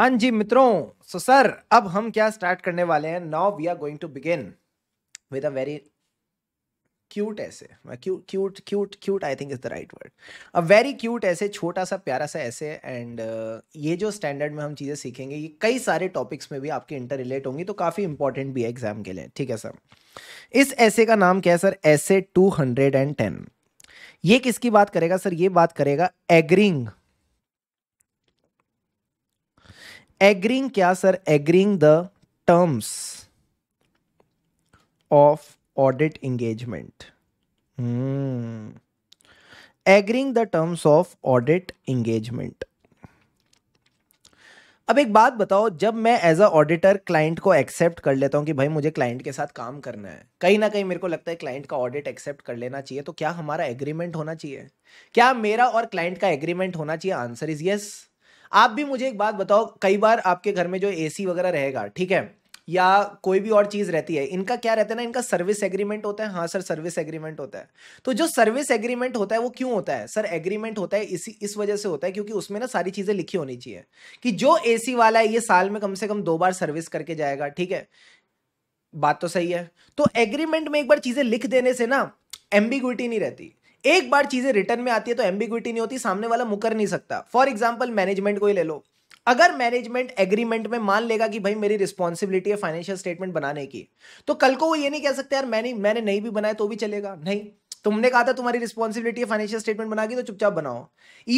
हाँ जी मित्रों so sir अब हम क्या स्टार्ट करने वाले हैं now we are going to begin with a very cute ऐसे cute cute cute I think is the right word a very cute ऐसे छोटा सा प्यारा सा ऐसे एंड uh, ये जो स्टैंडर्ड में हम चीज़ें सीखेंगे ये कई सारे टॉपिक्स में भी आपके इंटर रिलेट होंगी तो काफ़ी इंपॉर्टेंट भी है एग्जाम के लिए ठीक है सर इस ऐसे का नाम क्या है सर ऐसे टू हंड्रेड एंड टेन ये किसकी बात करेगा सर ये बात करेगा एग्रिंग एग्रींग क्या sir agreeing the terms of audit engagement agreeing the terms of audit engagement अब एक बात बताओ जब मैं एज अ ऑडिटर क्लाइंट को एक्सेप्ट कर लेता हूं कि भाई मुझे क्लाइंट के साथ काम करना है कहीं ना कहीं मेरे को लगता है क्लाइंट का ऑडिट एक्सेप्ट कर लेना चाहिए तो क्या हमारा एग्रीमेंट होना चाहिए क्या मेरा और क्लाइंट का एग्रीमेंट होना चाहिए आंसर इज यस आप भी मुझे एक बात बताओ कई बार आपके घर में जो एसी वगैरह रहेगा ठीक है या कोई भी और चीज़ रहती है इनका क्या रहता है ना इनका सर्विस एग्रीमेंट होता है हाँ सर सर्विस एग्रीमेंट होता है तो जो सर्विस एग्रीमेंट होता है वो क्यों होता है सर एग्रीमेंट होता है इसी इस वजह से होता है क्योंकि उसमें ना सारी चीज़ें लिखी होनी चाहिए कि जो एसी वाला है ये साल में कम से कम दो बार सर्विस करके जाएगा ठीक है बात तो सही है तो एग्रीमेंट में एक बार चीज़ें लिख देने से ना एम्बिग्विटी नहीं रहती एक बार चीजें रिटर्न में आती है तो एम्बिग्विटी नहीं होती सामने वाला मुकर नहीं सकता फॉर एग्जाम्पल मैनेजमेंट को ही ले लो अगर मैनेजमेंट एग्रीमेंट में मान लेगा कि भाई मेरी रिस्पॉन्सिबिलिटी है फाइनेंशियल स्टेटमेंट बनाने की तो कल को वो ये नहीं कह सकते यार मैंने मैंने नहीं भी बनाया तो भी चलेगा नहीं तुमने कहा था तुम्हारी रिस्पॉन्सिबिलिटी है फाइनेंशियल स्टेटमेंट बना की तो चुपचाप बनाओ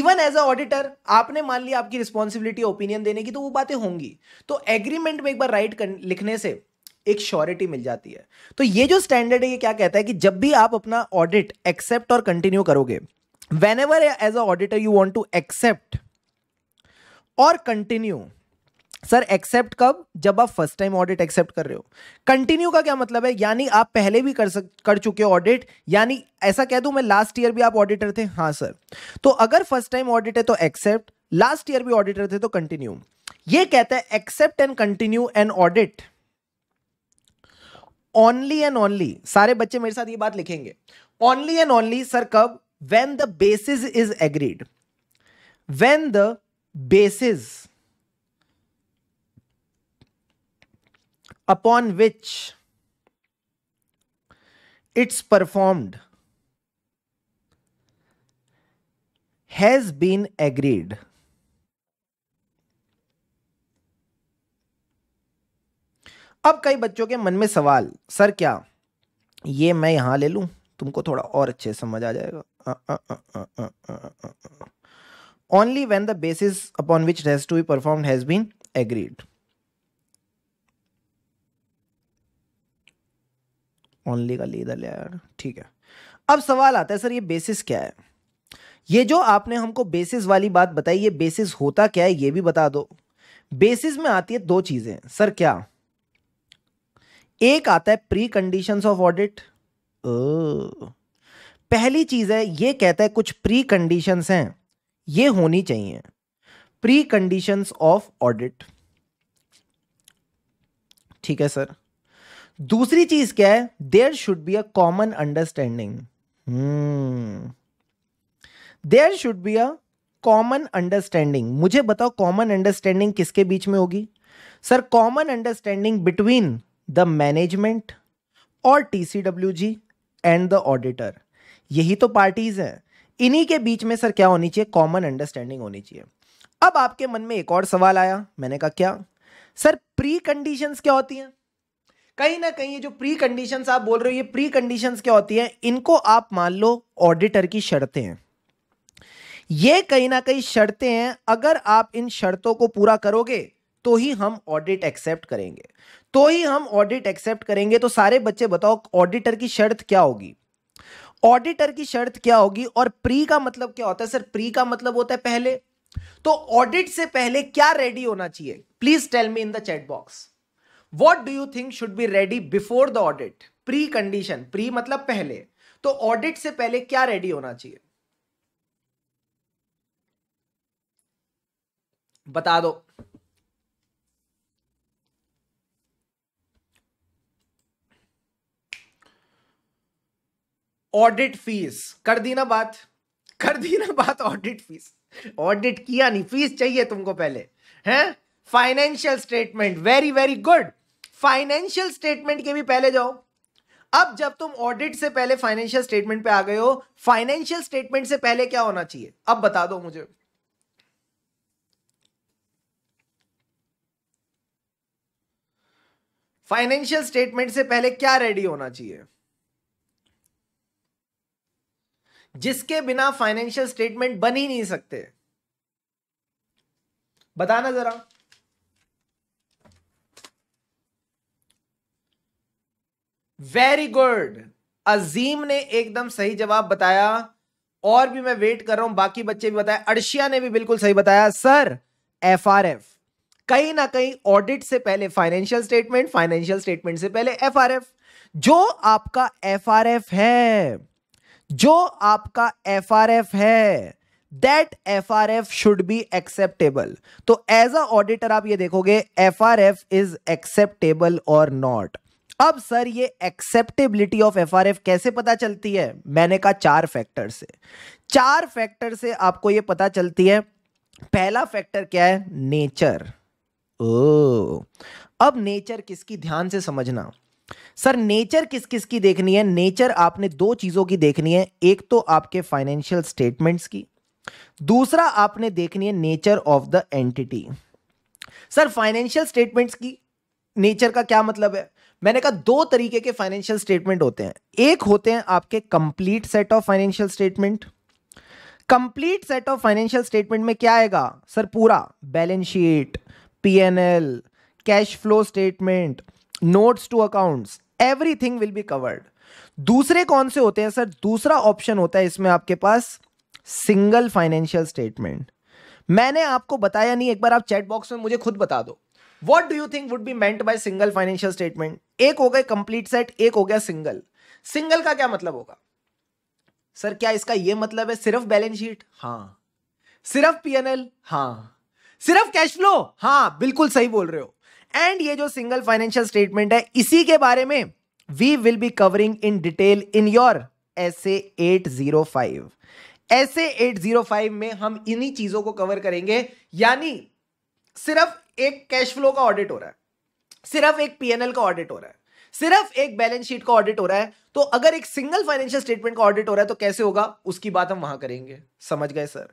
इवन एज अ ऑडिटर आपने मान लिया आपकी रिस्पॉन्सिबिलिटी ओपिनियन देने की तो वो बातें होंगी तो एग्रीमेंट में एक बार राइट लिखने से एक श्योरिटी मिल जाती है तो ये जो स्टैंडर्ड है ये क्या कहता है कि जब भी आप अपना ऑडिट एक्सेप्ट और कंटिन्यू करोगे whenever as a auditor you want to accept और कंटिन्यू सर एक्सेप्ट कब जब आप फर्स्ट टाइम ऑडिट एक्सेप्ट कर रहे हो कंटिन्यू का क्या मतलब है यानी आप पहले भी कर सक कर चुके हो ऑडिट यानी ऐसा कह दूं मैं लास्ट ईयर भी आप ऑडिटर थे हाँ सर तो अगर फर्स्ट टाइम ऑडिट है तो एक्सेप्ट लास्ट ईयर भी ऑडिटर थे तो कंटिन्यू ये कहता है accept and continue and audit only and only सारे बच्चे मेरे साथ ये बात लिखेंगे ओनली एंड ओनली सर कब when the basis is agreed when the basis upon which it's performed has been agreed अब कई बच्चों के मन में सवाल सर क्या ये मैं यहां ले लू तुमको थोड़ा और अच्छे समझ आ जाएगा only when the basis upon which has to be perform has been agreed only का लीदर लेयर ठीक है अब सवाल आता है सर ये बेसिस क्या है ये जो आपने हमको बेसिस वाली बात बताई ये बेसिस होता क्या है ये भी बता दो बेसिस में आती है दो चीज़ें सर क्या एक आता है प्री कंडीशन ऑफ ऑडिट पहली चीज है ये कहता है कुछ प्री कंडीशन हैं ये होनी चाहिए प्री कंडीशन ऑफ ऑडिट ठीक है सर दूसरी चीज क्या है there should be a common understanding there should be a common understanding मुझे बताओ कॉमन अंडरस्टैंडिंग किसके बीच में होगी sir common understanding between the management और टी एंड द ऑडिटर यही तो पार्टीज हैं इन्हीं के बीच में सर क्या होनी चाहिए कॉमन अंडरस्टैंडिंग होनी चाहिए अब आपके मन में एक और सवाल आया मैंने कहा क्या सर प्री कंडीशंस क्या होती हैं कहीं ना कहीं ये जो प्री कंडीशन आप बोल रहे हो ये प्री कंडीशन क्या होती हैं इनको आप मान लो ऑडिटर की शर्तें हैं ये कहीं ना कहीं शर्तें हैं अगर आप इन शर्तों को पूरा करोगे तो ही हम ऑडिट एक्सेप्ट करेंगे तो ही हम ऑडिट एक्सेप्ट करेंगे तो सारे बच्चे बताओ ऑडिटर की शर्त क्या होगी ऑडिटर की शर्त क्या होगी और प्री का मतलब क्या होता है सर प्री का मतलब होता है पहले तो ऑडिट से पहले क्या रेडी होना चाहिए please tell me in the chat box what do you think should be ready before the audit pre condition pre मतलब पहले तो ऑडिट से पहले क्या रेडी होना चाहिए बता दो ऑडिट फीस कर दी ना बात कर दी ना बात ऑडिट फीस ऑडिट किया नहीं फीस चाहिए तुमको पहले हैं financial statement very very good financial statement के भी पहले जाओ अब जब तुम ऑडिट से पहले फाइनेंशियल स्टेटमेंट पे आ गए हो फाइनेंशियल स्टेटमेंट से पहले क्या होना चाहिए अब बता दो मुझे फाइनेंशियल स्टेटमेंट से पहले क्या रेडी होना चाहिए जिसके बिना फाइनेंशियल स्टेटमेंट बन ही नहीं सकते बताना जरा वेरी गुड अजीम ने एकदम सही जवाब बताया और भी मैं वेट कर रहा हूं बाकी बच्चे भी बताए अर्शिया ने भी बिल्कुल सही बताया सर एफ आर एफ कहीं ना कहीं ऑडिट से पहले फाइनेंशियल स्टेटमेंट फाइनेंशियल स्टेटमेंट से पहले एफ आर एफ जो आपका एफ आर एफ है जो आपका एफ है that F R F should be acceptable तो एज अ ऑडिटर आप ये देखोगे F R F is acceptable or not अब सर ये acceptability of F R F कैसे पता चलती है मैंने कहा चार फैक्टर से चार फैक्टर से आपको ये पता चलती है पहला फैक्टर क्या है नेचर ओ oh. अब नेचर किसकी ध्यान से समझना सर नेचर किस किस की देखनी है नेचर आपने दो चीजों की देखनी है एक तो आपके फाइनेंशियल स्टेटमेंट्स की दूसरा आपने देखनी है nature of the entity sir financial statements की नेचर का क्या मतलब है मैंने कहा दो तरीके के फाइनेंशियल स्टेटमेंट होते हैं एक होते हैं आपके complete set of financial statement complete set of financial statement में क्या आएगा सर पूरा balance sheet PNL cash flow statement notes to accounts everything will be covered दूसरे कौन से होते हैं सर दूसरा ऑप्शन होता है इसमें आपके पास सिंगल फाइनेंशियल स्टेटमेंट मैंने आपको बताया नहीं एक बार आप चैट बॉक्स में मुझे खुद बता दो what do you think would be meant by single financial statement एक हो गए कंप्लीट सेट एक हो गया सिंगल सिंगल का क्या मतलब होगा सर क्या इसका यह मतलब है सिर्फ बैलेंस शीट हाँ सिर्फ पीएनएल हाँ सिर्फ कैश फ्लो हाँ बिल्कुल सही बोल रहे हो एंड ये जो सिंगल फाइनेंशियल स्टेटमेंट है इसी के बारे में we will be covering in detail in your S eight zero five S eight zero five में हम इन्हीं चीजों को कवर करेंगे यानी सिर्फ एक कैश फ्लो का ऑडिट हो रहा है सिर्फ एक पीएनएल का ऑडिट हो रहा है सिर्फ एक बैलेंस शीट का ऑडिट हो रहा है तो अगर एक सिंगल फाइनेंशियल स्टेटमेंट का ऑडिट हो रहा है तो कैसे होगा उसकी बात हम वहां करेंगे समझ गए सर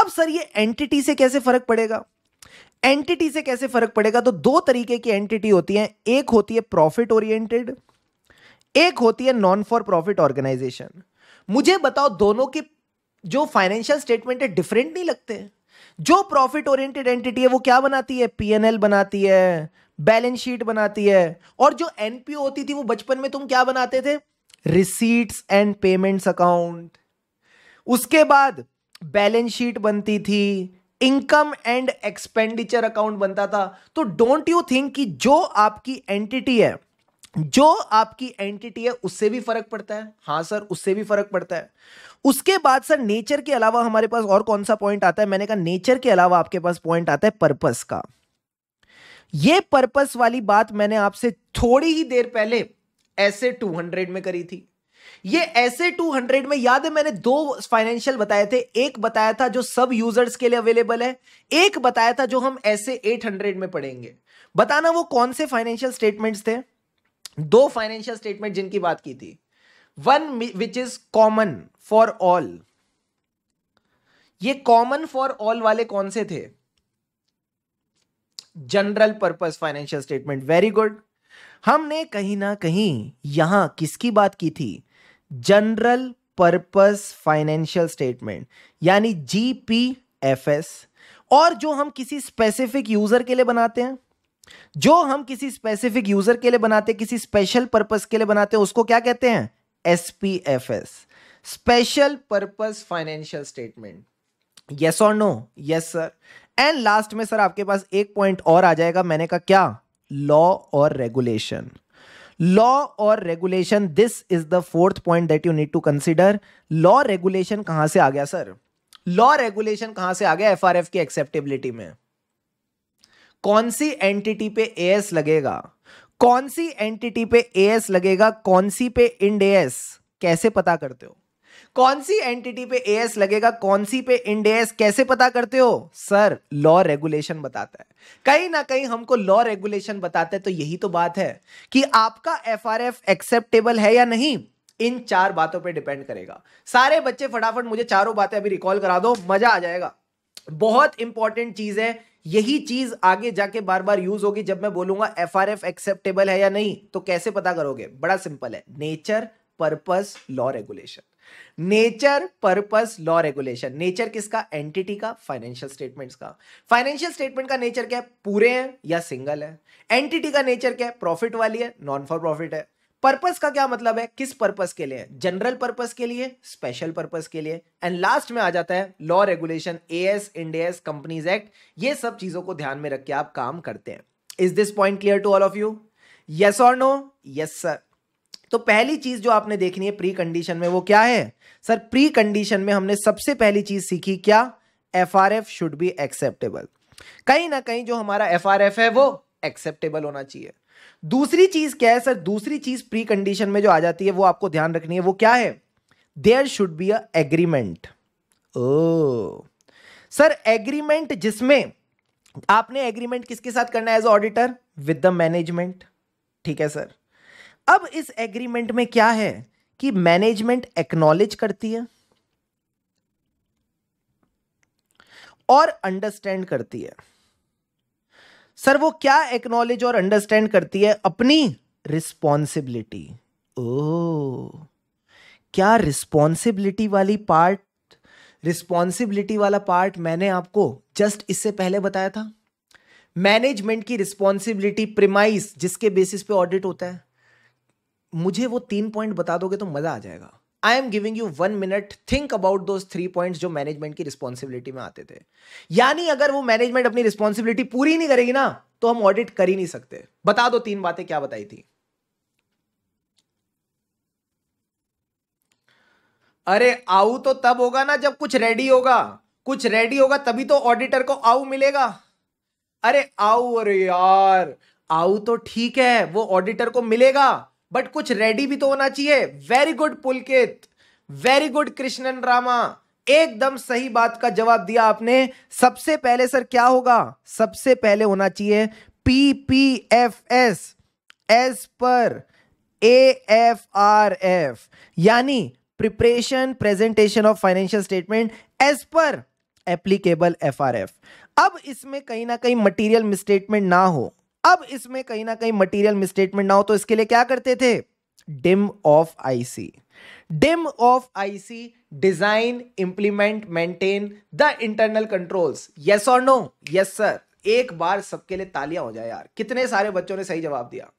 अब सर ये एंटिटी से कैसे फर्क पड़ेगा एंटिटी से कैसे फर्क पड़ेगा तो दो तरीके की एंटिटी होती है एक होती है प्रॉफिट ओरिएंटेड एक होती है नॉन फॉर प्रॉफिट ऑर्गेनाइजेशन मुझे बताओ दोनों के जो फाइनेंशियल स्टेटमेंट है डिफरेंट नहीं लगते जो प्रॉफिट ओरिएंटेड एंटिटी है वो क्या बनाती है पीएनएल बनाती है बैलेंस शीट बनाती है और जो एनपीओ होती थी वो बचपन में तुम क्या बनाते थे रिसीट्स एंड पेमेंट्स अकाउंट उसके बाद बैलेंस शीट बनती थी इनकम एंड एक्सपेंडिचर अकाउंट बनता था तो डोंट यू थिंक कि जो आपकी एंटिटी है जो आपकी एंटिटी है उससे भी फर्क पड़ता है हाँ सर उससे भी फर्क पड़ता है उसके बाद सर नेचर के अलावा हमारे पास और कौन सा पॉइंट आता है मैंने कहा नेचर के अलावा आपके पास पॉइंट आता है पर्पस का ये पर्पस वाली बात मैंने आपसे थोड़ी ही देर पहले ऐसे 200 में करी थी ये ऐसे 200 में याद है मैंने दो फाइनेंशियल बताए थे एक बताया था जो सब यूजर्स के लिए अवेलेबल है एक बताया था जो हम ऐसे 800 में पढ़ेंगे बताना वो कौन से फाइनेंशियल स्टेटमेंट्स थे दो फाइनेंशियल स्टेटमेंट जिनकी बात की थी one which is common for all ये कॉमन फॉर ऑल वाले कौन से थे general purpose financial statement very good हमने कहीं ना कहीं यहां किसकी बात की थी जनरल पर्पस फाइनेंशियल स्टेटमेंट यानी जीपीएफएस और जो हम किसी स्पेसिफिक यूजर के लिए बनाते हैं जो हम किसी स्पेसिफिक यूजर के लिए बनाते हैं किसी स्पेशल पर्पस के लिए बनाते हैं उसको क्या कहते हैं SPFS special purpose financial statement yes or no yes sir and last में सर आपके पास एक पॉइंट और आ जाएगा मैंने कहा क्या लॉ और रेगुलेशन लॉ और regulation this is the fourth point that you need to consider law regulation कहां से आ गया सर लॉ रेगुलेशन कहां से आ गया एफ की एक्सेप्टेबिलिटी में कौन सी एंटिटी पे एस लगेगा कौन सी एंटिटी पे एस लगेगा कौन सी पे इंड एस कैसे पता करते हो कौन सी एंटिटी पे एस लगेगा कौन सी पे इंड कैसे पता करते हो सर लॉ रेगुलेशन बताता है कहीं ना कहीं हमको लॉ रेगुलेशन बताता है तो यही तो बात है कि आपका एफ एक्सेप्टेबल है या नहीं इन चार बातों पे डिपेंड करेगा सारे बच्चे फटाफट मुझे चारों बातें अभी रिकॉल करा दो मजा आ जाएगा बहुत इंपॉर्टेंट चीज है यही चीज आगे जाके बार बार यूज होगी जब मैं बोलूंगा एफ आर एफ एक्सेप्टेबल है या नहीं तो कैसे पता करोगे बड़ा सिंपल है nature purpose law regulation nature purpose law regulation nature किसका एंटिटी का फाइनेंशियल स्टेटमेंट्स का फाइनेंशियल स्टेटमेंट का नेचर क्या है पूरे हैं या सिंगल है एंटिटी का नेचर क्या है प्रॉफिट वाली है नॉन फॉर प्रॉफिट है पर्पस का क्या मतलब है किस पर्पस के लिए जनरल पर्पस के लिए स्पेशल पर्पस के लिए एंड लास्ट में आ जाता है law regulation A S Ind AS companies act ये सब चीजों को ध्यान में रख के आप काम करते हैं is this point clear to all of you yes or no yes sir तो पहली चीज जो आपने देखनी है प्री कंडीशन में वो क्या है सर प्री कंडीशन में हमने सबसे पहली चीज सीखी क्या F R F should be acceptable कहीं ना कहीं जो हमारा एफ आर एफ है वो एक्सेप्टेबल होना चाहिए दूसरी चीज क्या है सर दूसरी चीज प्री कंडीशन में जो आ जाती है वो आपको ध्यान रखनी है वो क्या है there should be a agreement oh sir agreement जिसमें आपने एग्रीमेंट किसके साथ करना है as auditor with the management ठीक है सर अब इस एग्रीमेंट में क्या है कि मैनेजमेंट एक्नॉलेज करती है और अंडरस्टैंड करती है सर वो क्या एक्नॉलेज और अंडरस्टैंड करती है अपनी रिस्पॉन्सिबिलिटी ओ क्या रिस्पॉन्सिबिलिटी वाली पार्ट रिस्पॉन्सिबिलिटी वाला पार्ट मैंने आपको जस्ट इससे पहले बताया था मैनेजमेंट की रिस्पॉन्सिबिलिटी प्रिमाइस जिसके बेसिस पे ऑडिट होता है मुझे वो तीन पॉइंट बता दोगे तो मज़ा आ जाएगा I am giving you one minute think about those three point जो मैनेजमेंट की रिस्पॉन्सिबिलिटी में आते थे यानी अगर वो मैनेजमेंट अपनी रिस्पॉन्सिबिलिटी पूरी नहीं करेगी ना तो हम ऑडिट कर ही नहीं सकते बता दो तीन बातें क्या बताई थी अरे आऊ तो तब होगा ना जब कुछ रेडी होगा कुछ रेडी होगा तभी तो ऑडिटर को आऊ मिलेगा अरे आऊ अरे यार आऊ तो ठीक है वो ऑडिटर को मिलेगा बट कुछ रेडी भी तो होना चाहिए very good Pulkit very good Krishnan Rama एकदम सही बात का जवाब दिया आपने सबसे पहले सर क्या होगा सबसे पहले होना चाहिए P P F S S per A F R F यानी preparation presentation of financial statement as per applicable F R F अब इसमें कहीं ना कहीं मटेरियल मिसस्टेटमेंट ना हो अब इसमें कहीं ना कहीं मटेरियल मिसस्टेटमेंट ना हो तो इसके लिए क्या करते थे DIM of IC DIM of IC design implement maintain the internal controls yes or no yes sir एक बार सबके लिए तालियां हो जाए यार कितने सारे बच्चों ने सही जवाब दिया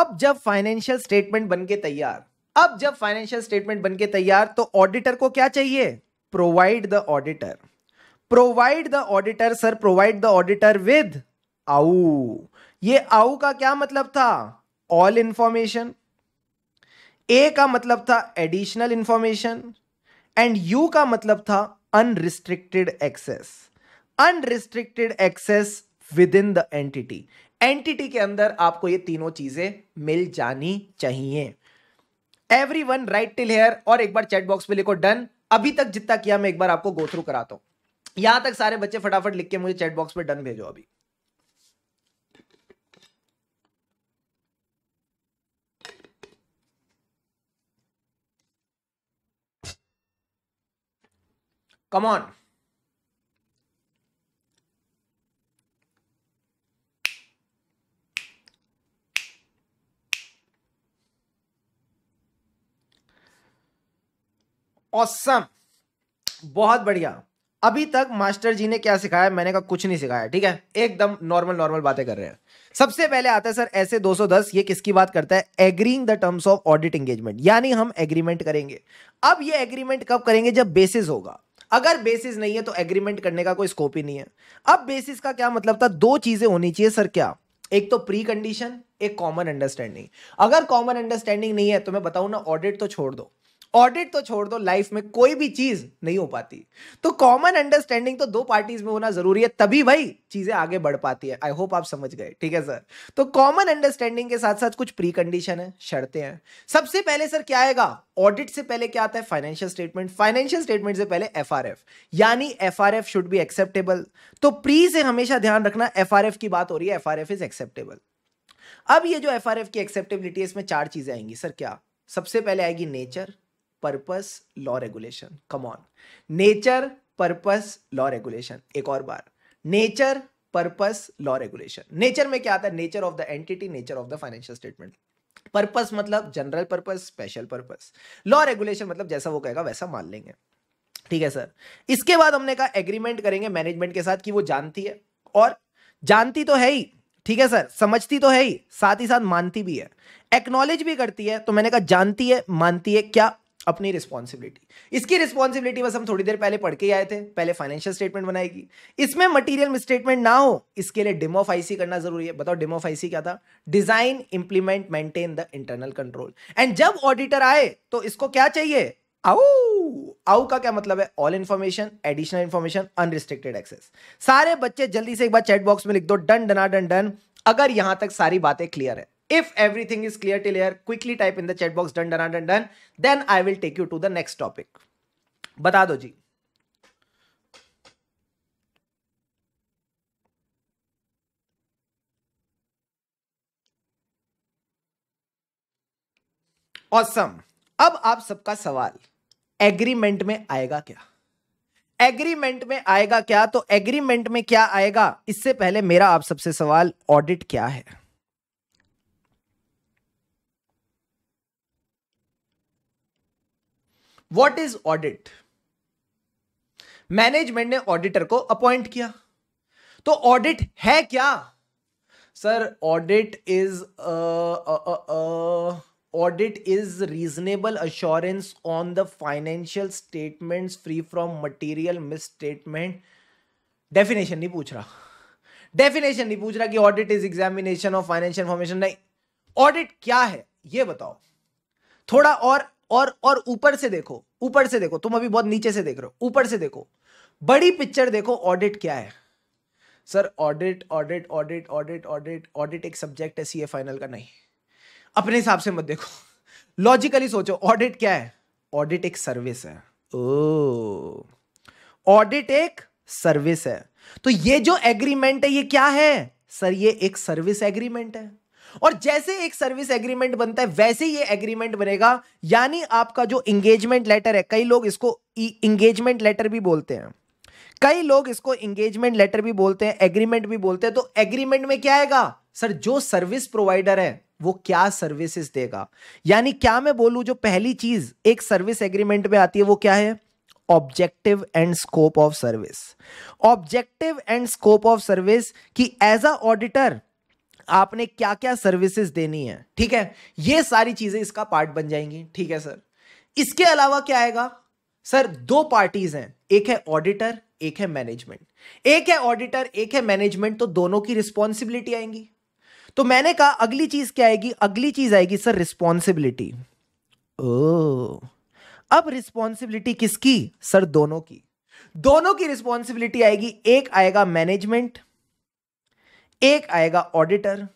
अब जब फाइनेंशियल स्टेटमेंट बनके तैयार अब जब फाइनेंशियल स्टेटमेंट बनके तैयार तो ऑडिटर को क्या चाहिए provide the auditor provide the auditor sir provide the auditor with आऊ ये आऊ का क्या मतलब था ऑल इंफॉर्मेशन ए का मतलब था एडिशनल इंफॉर्मेशन एंड यू का मतलब था unrestricted access unrestricted access within the entity entity के अंदर आपको ये तीनों चीजें मिल जानी चाहिए everyone right till here और एक बार चैट बॉक्स में लिखो डन अभी तक जितना किया मैं एक बार आपको गो थ्रू कराता हूं यहां तक सारे बच्चे फटाफट लिख के मुझे चैट बॉक्स में डन भेजो अभी कमॉन ऑसम बहुत बढ़िया अभी तक मास्टर जी ने क्या सिखाया मैंने कहा कुछ नहीं सिखाया ठीक है एकदम नॉर्मल नॉर्मल बातें कर रहे हैं सबसे पहले आता है सर ऐसे 210 ये किसकी बात करता है agreeing the terms of audit engagement यानी हम एग्रीमेंट करेंगे अब ये एग्रीमेंट कब करेंगे जब बेसिस होगा अगर बेसिस नहीं है तो एग्रीमेंट करने का कोई स्कोप ही नहीं है अब बेसिस का क्या मतलब था दो चीजें होनी चाहिए सर क्या एक तो प्री कंडीशन एक कॉमन अंडरस्टैंडिंग अगर कॉमन अंडरस्टैंडिंग नहीं है तो मैं बताऊं ना ऑडिट तो छोड़ दो ऑडिट तो छोड़ दो लाइफ में कोई भी चीज नहीं हो पाती तो कॉमन अंडरस्टैंडिंग तो दो पार्टीज में होना जरूरी है तभी भाई चीजें आगे बढ़ पाती है आई होप आप समझ गए ठीक है सर तो कॉमन अंडरस्टैंडिंग के साथ साथ कुछ प्री कंडीशन है शर्तें हैं सबसे पहले सर क्या आएगा ऑडिट से पहले क्या आता है फाइनेंशियल स्टेटमेंट फाइनेंशियल स्टेटमेंट से पहले एफ आर एफ यानी F R F should be acceptable तो प्री से हमेशा ध्यान रखना एफ आर एफ की बात हो रही है F R F is acceptable अब ये जो एफ की एक्सेप्टेबिलिटी है इसमें चार चीजें आएंगी सर क्या सबसे पहले आएगी nature purpose law regulation come on nature purpose law regulation एक और बार nature purpose law regulation nature में क्या आता है nature of the entity nature of the financial statement purpose मतलब general purpose special purpose law regulation मतलब जैसा वो कहेगा वैसा मान लेंगे ठीक है सर इसके बाद हमने कहा एग्रीमेंट करेंगे मैनेजमेंट के साथ कि वो जानती है और जानती तो है ही ठीक है सर समझती तो है ही साथ ही साथ मानती भी है एक्नॉलेज भी करती है तो मैंने कहा जानती है मानती है क्या अपनी रिस्पॉन्सिबिलिटी इसकी रिस्पॉन्सिबिलिटी बस हम थोड़ी देर पहले पढ़ के आए थे पहले फाइनेंशियल स्टेटमेंट बनाएगी इसमें मटेरियल मिसस्टेटमेंट ना हो इसके लिए ऑफ आईसी करना जरूरी है बताओ ऑफ आईसी क्या था design implement maintain the internal control and जब ऑडिटर आए तो इसको क्या चाहिए आओ आउ का क्या मतलब है all information additional information unrestricted access सारे बच्चे जल्दी से एक बार चैट बॉक्स में लिख दो डन डना डन डन अगर यहां तक सारी बातें क्लियर है If everything is clear till here, quickly type in the chat box done, done, done, done. Then I will take you to the next topic. बता दो जी ऑसम awesome. अब आप सबका सवाल एग्रीमेंट में आएगा क्या एग्रीमेंट में आएगा क्या तो एग्रीमेंट में क्या आएगा इससे पहले मेरा आप सबसे सवाल ऑडिट क्या है व्हाट इज ऑडिट मैनेजमेंट ने ऑडिटर को अपॉइंट किया तो ऑडिट है क्या sir audit is audit is reasonable assurance on the financial statement free from material misstatement definition नहीं पूछ रहा डेफिनेशन नहीं पूछ रहा कि audit is examination of financial information नहीं ऑडिट क्या है ये बताओ थोड़ा और और और ऊपर से देखो ऊपर से देखो तुम अभी बहुत नीचे से देख रहे हो ऊपर से देखो बड़ी पिक्चर देखो ऑडिट क्या है sir audit audit audit audit audit audit एक सब्जेक्ट है सी ए फाइनल का नहीं अपने हिसाब से मत देखो लॉजिकली सोचो ऑडिट क्या है ऑडिट एक सर्विस है ओ ऑडिट एक सर्विस है तो ये जो एग्रीमेंट है ये क्या है सर ये एक सर्विस एग्रीमेंट है और जैसे एक सर्विस एग्रीमेंट बनता है वैसे ये एग्रीमेंट बनेगा यानी आपका जो इंगेजमेंट लेटर है कई लोग इसको इंगेजमेंट e- लेटर भी बोलते हैं कई लोग इसको इंगेजमेंट लेटर भी बोलते हैं एग्रीमेंट भी बोलते हैं तो एग्रीमेंट में क्या आएगा सर जो सर्विस प्रोवाइडर है वो क्या सर्विसेज देगा यानी क्या मैं बोलूं जो पहली चीज एक सर्विस एग्रीमेंट में आती है वो क्या है objective and scope of service objective and scope of service कि एज अ ऑडिटर आपने क्या क्या सर्विसेज देनी है ठीक है ये सारी चीजें इसका पार्ट बन जाएंगी ठीक है सर इसके अलावा क्या आएगा सर दो पार्टीज हैं एक है ऑडिटर एक है मैनेजमेंट एक है ऑडिटर एक है मैनेजमेंट तो दोनों की रिस्पॉन्सिबिलिटी आएंगी तो मैंने कहा अगली चीज क्या आएगी अगली चीज आएगी सर रिस्पॉन्सिबिलिटी ओ अब रिस्पॉन्सिबिलिटी किसकी सर दोनों की दोनों की रिस्पॉन्सिबिलिटी आएगी एक आएगा मैनेजमेंट एक आएगा ऑडिटर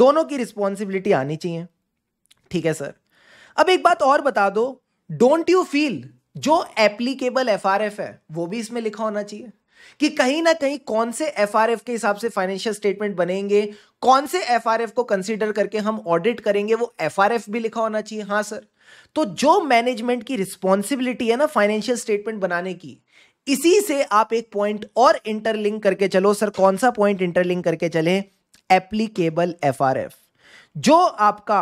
दोनों की रिस्पॉन्सिबिलिटी आनी चाहिए ठीक है सर अब एक बात और बता दो डोंट यू फील जो एप्लीकेबल एफ है वो भी इसमें लिखा होना चाहिए कि कहीं ना कहीं कौन से एफ के हिसाब से फाइनेंशियल स्टेटमेंट बनेंगे कौन से एफ को कंसिडर करके हम ऑडिट करेंगे वो एफ भी लिखा होना चाहिए हाँ सर तो जो मैनेजमेंट की रिस्पॉन्सिबिलिटी है ना फाइनेंशियल स्टेटमेंट बनाने की इसी से आप एक पॉइंट और इंटरलिंक करके चलो सर कौन सा पॉइंट इंटरलिंक करके चले एप्लीकेबल एफ जो आपका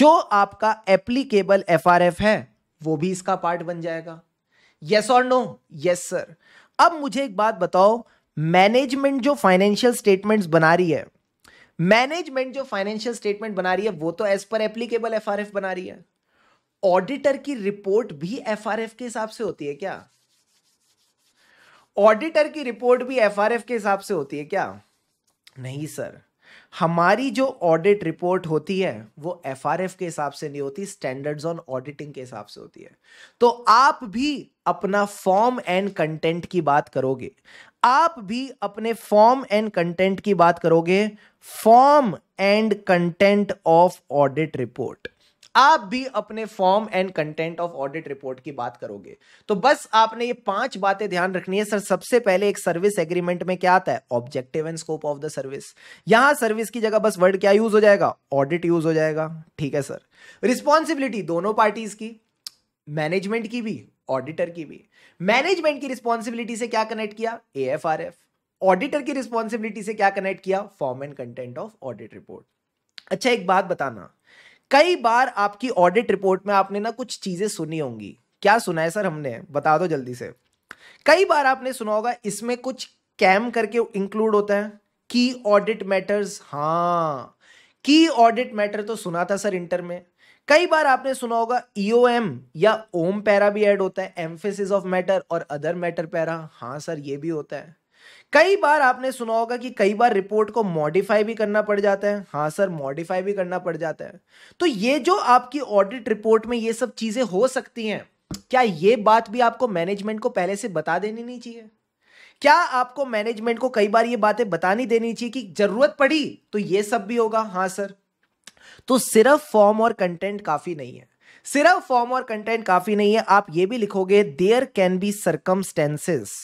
जो आपका एप्लीकेबल एफ है वो भी इसका पार्ट बन जाएगा yes or no yes sir अब मुझे एक बात बताओ मैनेजमेंट जो फाइनेंशियल स्टेटमेंट्स बना रही है मैनेजमेंट जो फाइनेंशियल स्टेटमेंट बना रही है वो तो एज पर एप्लीकेबल एफ बना रही है ऑडिटर की रिपोर्ट भी एफ के हिसाब से होती है क्या ऑडिटर की रिपोर्ट भी एफआरएफ के हिसाब से होती है क्या नहीं सर हमारी जो ऑडिट रिपोर्ट होती है वो एफआरएफ के हिसाब से नहीं होती स्टैंडर्ड्स ऑन ऑडिटिंग के हिसाब से होती है तो आप भी अपना फॉर्म एंड कंटेंट की बात करोगे आप भी अपने फॉर्म एंड कंटेंट की बात करोगे form and content of audit report आप भी अपने form and content of audit report की बात करोगे तो बस आपने ये पांच बातें ध्यान रखनी है सर सबसे पहले एक सर्विस एग्रीमेंट में क्या आता है objective and scope of the service यहां सर्विस की जगह बस वर्ड क्या यूज हो जाएगा ऑडिट यूज हो जाएगा ठीक है सर रिस्पॉन्सिबिलिटी दोनों पार्टीज की मैनेजमेंट की भी ऑडिटर की भी मैनेजमेंट की रिस्पॉन्सिबिलिटी से क्या कनेक्ट किया A F R F auditor की रिस्पॉन्सिबिलिटी से क्या कनेक्ट किया form and content of audit report अच्छा एक बात बताना कई बार आपकी ऑडिट रिपोर्ट में आपने ना कुछ चीजें सुनी होंगी क्या सुना है सर हमने बता दो जल्दी से कई बार आपने सुना होगा इसमें कुछ कैम करके इंक्लूड होता है की ऑडिट मैटर्स हाँ की ऑडिट मैटर तो सुना था सर इंटर में कई बार आपने सुना होगा ईओएम e या ओम पैरा भी ऐड होता है एम्फेसिस ऑफ मैटर और अदर मैटर पैरा हाँ सर ये भी होता है कई बार आपने सुना होगा कि कई बार रिपोर्ट को मॉडिफाई भी करना पड़ जाता है हाँ सर मॉडिफाई भी करना पड़ जाता है तो ये जो आपकी ऑडिट रिपोर्ट में ये सब चीजें हो सकती हैं क्या ये बात भी आपको मैनेजमेंट को पहले से बता देनी नहीं चाहिए क्या आपको मैनेजमेंट को कई बार ये बातें बतानी देनी चाहिए कि जरूरत पड़ी तो ये सब भी होगा हाँ सर तो सिर्फ फॉर्म और कंटेंट काफी नहीं है सिर्फ फॉर्म और कंटेंट काफी नहीं है आप ये भी लिखोगे there can be circumstances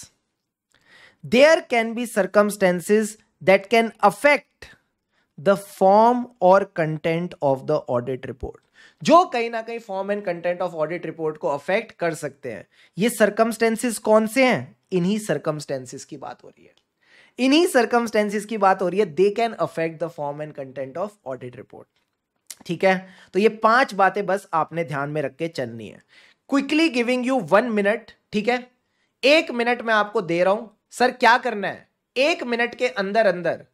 there can be circumstances that can affect the form or content of the audit report जो कहीं ना कहीं form and content of audit report को अफेक्ट कर सकते हैं ये सर्कमस्टेंसेस कौन से हैं इन्हीं सर्कमस्टेंसेस की बात हो रही है इन्हीं सर्कमस्टेंसेस की बात हो रही है they can affect the form and content of audit report ठीक है तो ये पांच बातें बस आपने ध्यान में रख के चलनी है quickly giving you one minute ठीक है एक मिनट में आपको दे रहा हूं सर क्या करना है एक मिनट के अंदर अंदर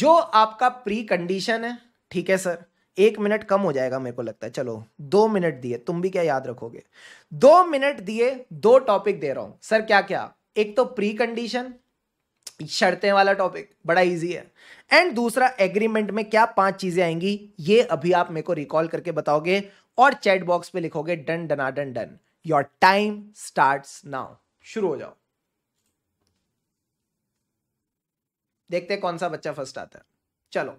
जो आपका प्री कंडीशन है ठीक है सर एक मिनट कम हो जाएगा मेरे को लगता है चलो दो मिनट दिए तुम भी क्या याद रखोगे दो मिनट दिए दो टॉपिक दे रहा हूं सर क्या क्या एक तो प्री कंडीशन शर्तें वाला टॉपिक बड़ा इजी है एंड दूसरा एग्रीमेंट में क्या पांच चीजें आएंगी ये अभी आप मेरे को रिकॉल करके बताओगे और चैट बॉक्स पे लिखोगे डन डना done done your time start now शुरू हो जाओ देखते हैं कौन सा बच्चा फर्स्ट आता है चलो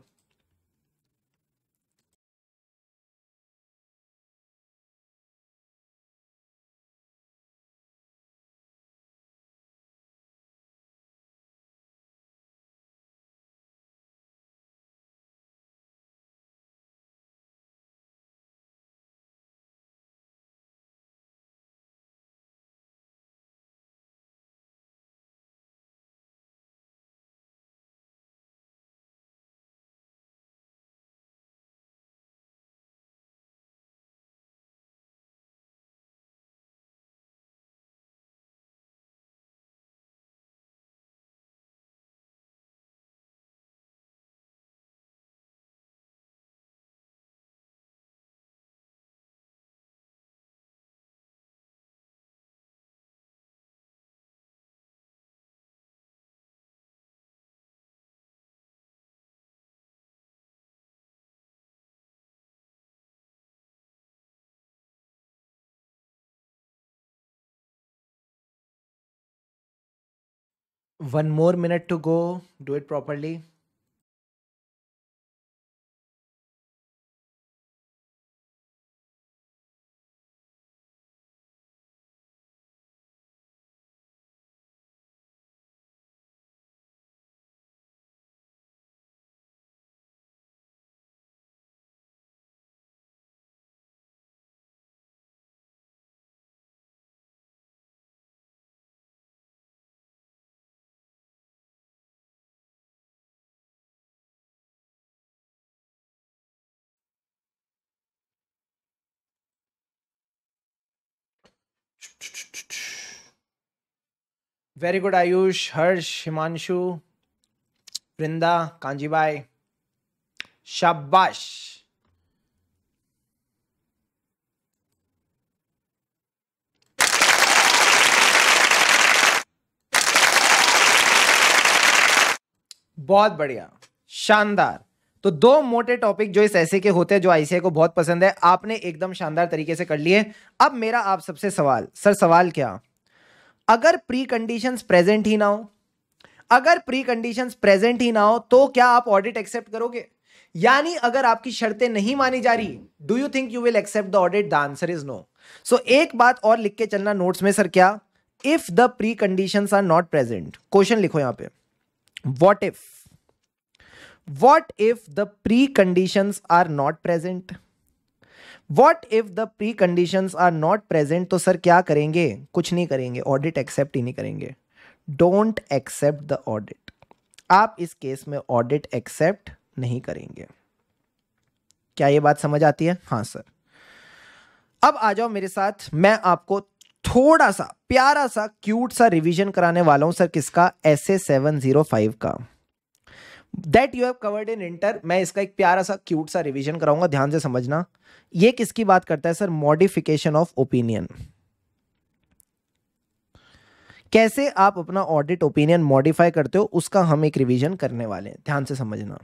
One more minute to go. Do it properly. Very good Ayush Harsh Himanshu Vrinda Kanjibai शाबाश बहुत बढ़िया शानदार तो दो मोटे टॉपिक जो इस ऐसे के होते हैं जो आईसीए को बहुत पसंद है आपने एकदम शानदार तरीके से कर लिए अब मेरा आप सबसे सवाल सर सवाल क्या अगर प्री कंडीशन प्रेजेंट ही ना हो अगर प्री कंडीशन प्रेजेंट ही ना हो तो क्या आप ऑडिट एक्सेप्ट करोगे यानी अगर आपकी शर्तें नहीं मानी जा रही do you think you will accept the audit the answer is no so एक बात और लिख के चलना नोट्स में सर क्या if the precondition are not present question लिखो यहां पे what if what if the precondition are not present what if the precondition are not present तो सर क्या करेंगे कुछ नहीं करेंगे ऑडिट एक्सेप्ट ही नहीं करेंगे डोंट एक्सेप्ट द ऑडिट आप इस केस में ऑडिट एक्सेप्ट नहीं करेंगे क्या ये बात समझ आती है हाँ सर अब आ जाओ मेरे साथ मैं आपको थोड़ा सा प्यारा सा क्यूट सा रिवीजन कराने वाला हूं सर किसका S A seven zero five का that you have covered in inter मैं इसका एक प्यारा सा क्यूट सा रिविजन कराऊंगा ध्यान से समझना ये किसकी बात करता है सर मॉडिफिकेशन ऑफ ओपिनियन कैसे आप अपना ऑडिट ओपिनियन मॉडिफाई करते हो उसका हम एक रिवीजन करने वाले हैं ध्यान से समझना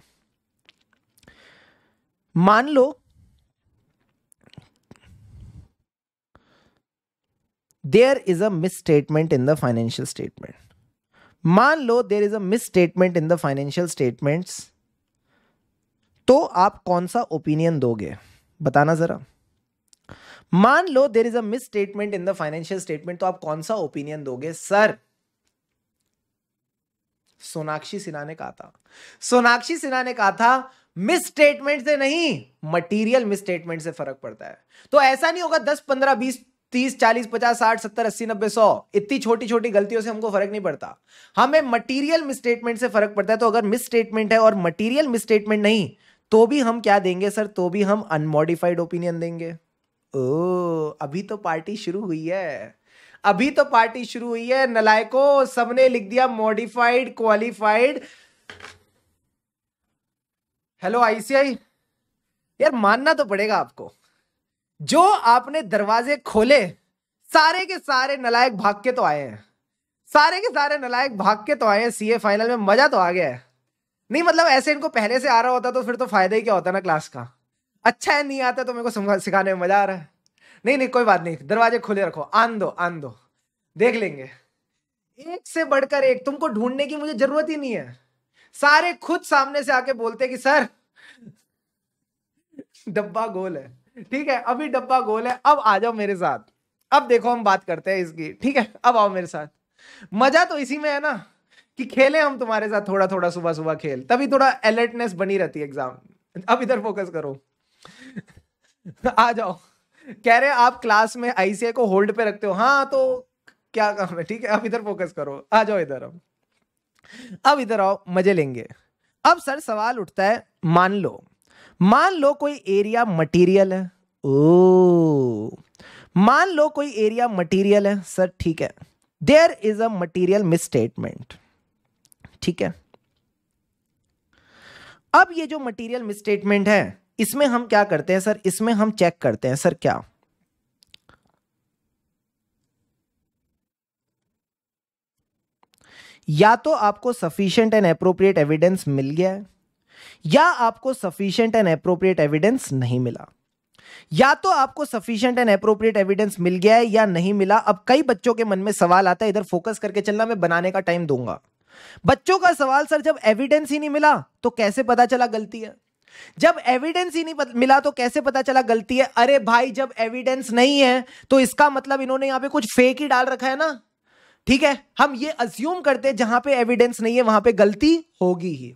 मान लो there is a misstatement in the financial statement मान लो there is a misstatement in the financial statements तो आप कौन सा ओपिनियन दोगे बताना जरा मान लो there is a misstatement in the financial statement तो आप कौन सा ओपिनियन दोगे सर सोनाक्षी सिन्हा ने कहा था सोनाक्षी सिन्हा ने कहा था मिस स्टेटमेंट से नहीं मटेरियल मिस स्टेटमेंट से फर्क पड़ता है तो ऐसा नहीं होगा दस पंद्रह बीस तीस चालीस पचास साठ सत्तर अस्सी नब्बे सौ इतनी छोटी छोटी गलतियों से हमको फर्क नहीं पड़ता हमें मटेरियल मिसस्टेटमेंट से फर्क पड़ता है तो अगर मिसस्टेटमेंट है और मटेरियल मिसस्टेटमेंट नहीं तो भी हम क्या देंगे सर तो भी हम अनमोडिफाइड ओपिनियन देंगे ओ अभी तो पार्टी शुरू हुई है अभी तो पार्टी शुरू हुई है नलायको सबने लिख दिया मॉडिफाइड क्वालिफाइड हेलो आईसीआई यार मानना तो पड़ेगा आपको जो आपने दरवाजे खोले सारे के सारे नलायक भाग के तो आए हैं सारे के सारे नलायक भाग के तो आए हैं सीए फाइनल में मजा तो आ गया है नहीं मतलब ऐसे इनको पहले से आ रहा होता तो फिर तो फायदा ही क्या होता ना क्लास का अच्छा है नहीं आता तो मेरे को सिखाने में मजा आ रहा है नहीं नहीं कोई बात नहीं दरवाजे खुले रखो आन दो आन दो देख लेंगे एक से बढ़कर एक तुमको ढूंढने की मुझे जरूरत ही नहीं है सारे खुद सामने से आके बोलते कि सर डब्बा गोल है ठीक है अभी डब्बा गोल है अब आ जाओ मेरे साथ अब देखो हम बात करते हैं इसकी ठीक है अब आओ मेरे साथ मजा तो इसी में है ना कि खेले हम तुम्हारे साथ थोड़ा थोड़ा सुबह सुबह खेल तभी थोड़ा अलर्टनेस बनी रहती है एग्जाम अब इधर फोकस करो आ जाओ कह रहे आप क्लास में आईसीए को होल्ड पे रखते हो हाँ तो क्या काम है ठीक है अब इधर फोकस करो आ जाओ इधर अब अब इधर आओ मजे लेंगे अब सर सवाल उठता है मान लो मान लो कोई एरिया मटेरियल है ओ मान लो कोई एरिया मटेरियल है सर ठीक है there is a material misstatement ठीक है अब ये जो मटेरियल मिसस्टेटमेंट है इसमें हम क्या करते हैं सर इसमें हम चेक करते हैं सर क्या या तो आपको सफिशियंट एंड अप्रोप्रिएट एविडेंस मिल गया है या आपको सफिशियंट एंड अप्रोप्रिएट एविडेंस नहीं मिला या तो आपको सफिशियंट एंड अप्रोप्रिएट एविडेंस मिल गया है या नहीं मिला अब कई बच्चों के मन में सवाल आता है इधर फोकस करके चलना मैं बनाने का टाइम दूंगा बच्चों का सवाल सर जब एविडेंस ही नहीं मिला तो कैसे पता चला गलती है जब एविडेंस ही नहीं मिला तो कैसे पता चला गलती है अरे भाई जब एविडेंस नहीं है तो इसका मतलब इन्होंने यहां पे कुछ फेक ही डाल रखा है ना ठीक है हम ये अज्यूम करते हैं जहां पे एविडेंस नहीं है वहां पे गलती होगी ही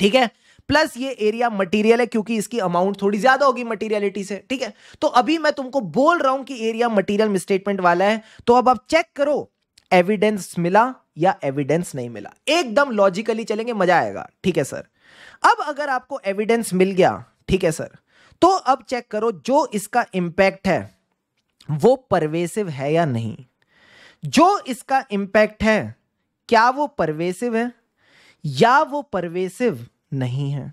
ठीक है प्लस ये एरिया मटेरियल है क्योंकि इसकी अमाउंट थोड़ी ज्यादा होगी मटेरियलिटी से ठीक है तो अभी मैं तुमको बोल रहा हूं कि एरिया मटेरियल स्टेटमेंट वाला है तो अब आप चेक करो एविडेंस मिला या एविडेंस नहीं मिला एकदम लॉजिकली चलेंगे मजा आएगा ठीक है सर अब अगर आपको एविडेंस मिल गया ठीक है सर तो अब चेक करो जो इसका इंपैक्ट है वो परवेसिव है या नहीं जो इसका इंपैक्ट है क्या वो परवेसिव है या वो परवेसिव नहीं है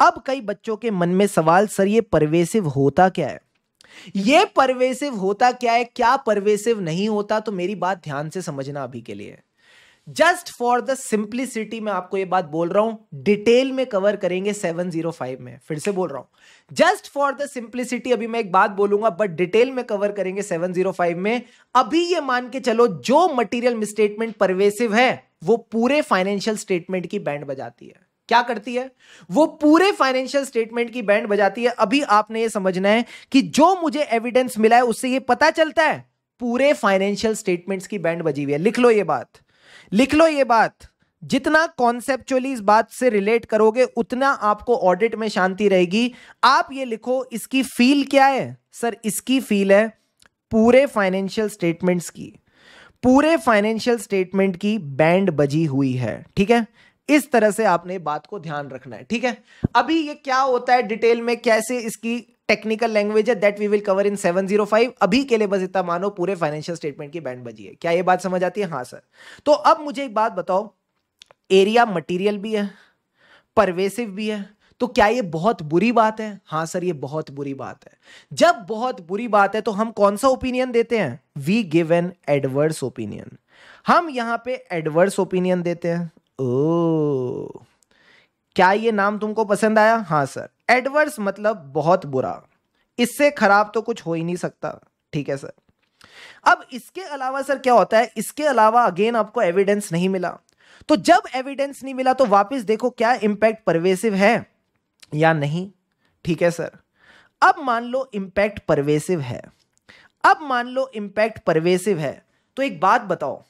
अब कई बच्चों के मन में सवाल सर ये परवेसिव होता क्या है ये परवेसिव होता क्या है क्या परवेसिव नहीं होता तो मेरी बात ध्यान से समझना अभी के लिए जस्ट फॉर द सिंप्लिसिटी मैं आपको ये बात बोल रहा हूं डिटेल में कवर करेंगे 705 में फिर से बोल रहा हूं जस्ट फॉर द सिंप्लिसिटी अभी मैं एक बात बोलूंगा बट डिटेल में कवर करेंगे 705 में अभी ये मान के चलो जो मटेरियल स्टेटमेंट परवेसिव है वो पूरे फाइनेंशियल स्टेटमेंट की बैंड बजाती है क्या करती है वो पूरे फाइनेंशियल स्टेटमेंट की बैंड बजाती है अभी आपने ये समझना है कि जो मुझे एविडेंस मिला है उससे ये पता चलता है पूरे फाइनेंशियल स्टेटमेंट्स की बैंड बजी हुई है लिख लो ये बात लिख लो ये बात जितना कॉन्सेप्चुअली इस बात से रिलेट करोगे उतना आपको ऑडिट में शांति रहेगी आप ये लिखो इसकी फील क्या है सर इसकी फील है पूरे फाइनेंशियल स्टेटमेंट्स की पूरे फाइनेंशियल स्टेटमेंट की बैंड बजी हुई है ठीक है इस तरह से आपने बात को ध्यान रखना है ठीक है अभी ये क्या होता है डिटेल में कैसे इसकी टेक्निकल लैंग्वेज है that we will cover in 705 अभी के लिए बस इतना मानो पूरे फाइनेंशियल स्टेटमेंट की बैंड बजी है क्या ये बात समझ आती है हाँ सर तो अब मुझे एक बात बताओ एरिया मटीरियल भी है परवेसिव भी है तो क्या ये बहुत बुरी बात है हाँ सर ये बहुत बुरी बात है जब बहुत बुरी बात है तो हम कौन सा ओपिनियन देते हैं we give an adverse opinion हम यहां पे एडवर्स ओपिनियन देते हैं ओ क्या ये नाम तुमको पसंद आया हाँ सर एडवर्स मतलब बहुत बुरा इससे खराब तो कुछ हो ही नहीं सकता ठीक है सर अब इसके अलावा सर क्या होता है इसके अलावा अगेन आपको एविडेंस नहीं मिला तो जब एविडेंस नहीं मिला तो वापस देखो क्या इंपैक्ट परवेसिव है या नहीं ठीक है सर अब मान लो इंपैक्ट परवेसिव है अब मान लो इंपैक्ट परवेसिव है तो एक बात बताओ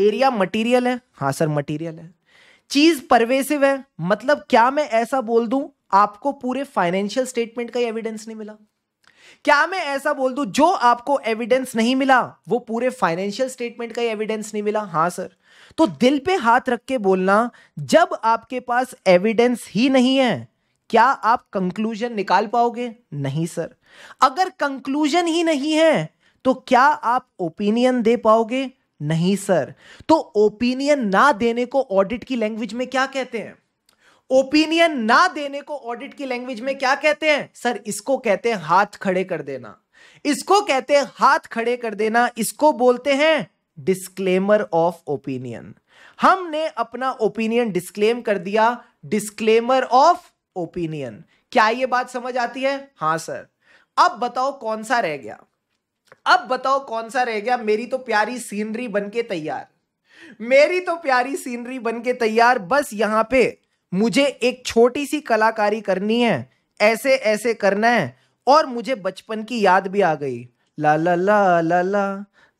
एरिया मटेरियल है हाँ सर मटेरियल है चीज परवेसिव है मतलब क्या मैं ऐसा बोल दूं आपको पूरे फाइनेंशियल स्टेटमेंट का एविडेंस नहीं मिला क्या मैं ऐसा बोल दूं जो आपको एविडेंस नहीं मिला वो पूरे फाइनेंशियल स्टेटमेंट का एविडेंस नहीं मिला हाँ सर तो दिल पे हाथ रख के बोलना जब आपके पास एविडेंस ही नहीं है क्या आप कंक्लूजन निकाल पाओगे नहीं सर अगर कंक्लूजन ही नहीं है तो क्या आप ओपिनियन दे पाओगे नहीं सर तो ओपिनियन ना देने को ऑडिट की लैंग्वेज में क्या कहते हैं ओपिनियन ना देने को ऑडिट की लैंग्वेज में क्या कहते हैं सर इसको कहते हैं हाथ खड़े कर देना इसको कहते हैं हाथ खड़े कर देना इसको बोलते हैं डिस्क्लेमर ऑफ ओपिनियन हमने अपना ओपिनियन डिस्क्लेम कर दिया डिस्क्लेमर ऑफ ओपिनियन क्या यह बात समझ आती है हां सर अब बताओ कौन सा रह गया अब बताओ कौन सा रह गया मेरी तो प्यारी सीनरी बनके तैयार मेरी तो प्यारी सीनरी बनके तैयार बस यहां पे मुझे एक छोटी सी कलाकारी करनी है ऐसे ऐसे करना है और मुझे बचपन की याद भी आ गई ला ला ला ला ला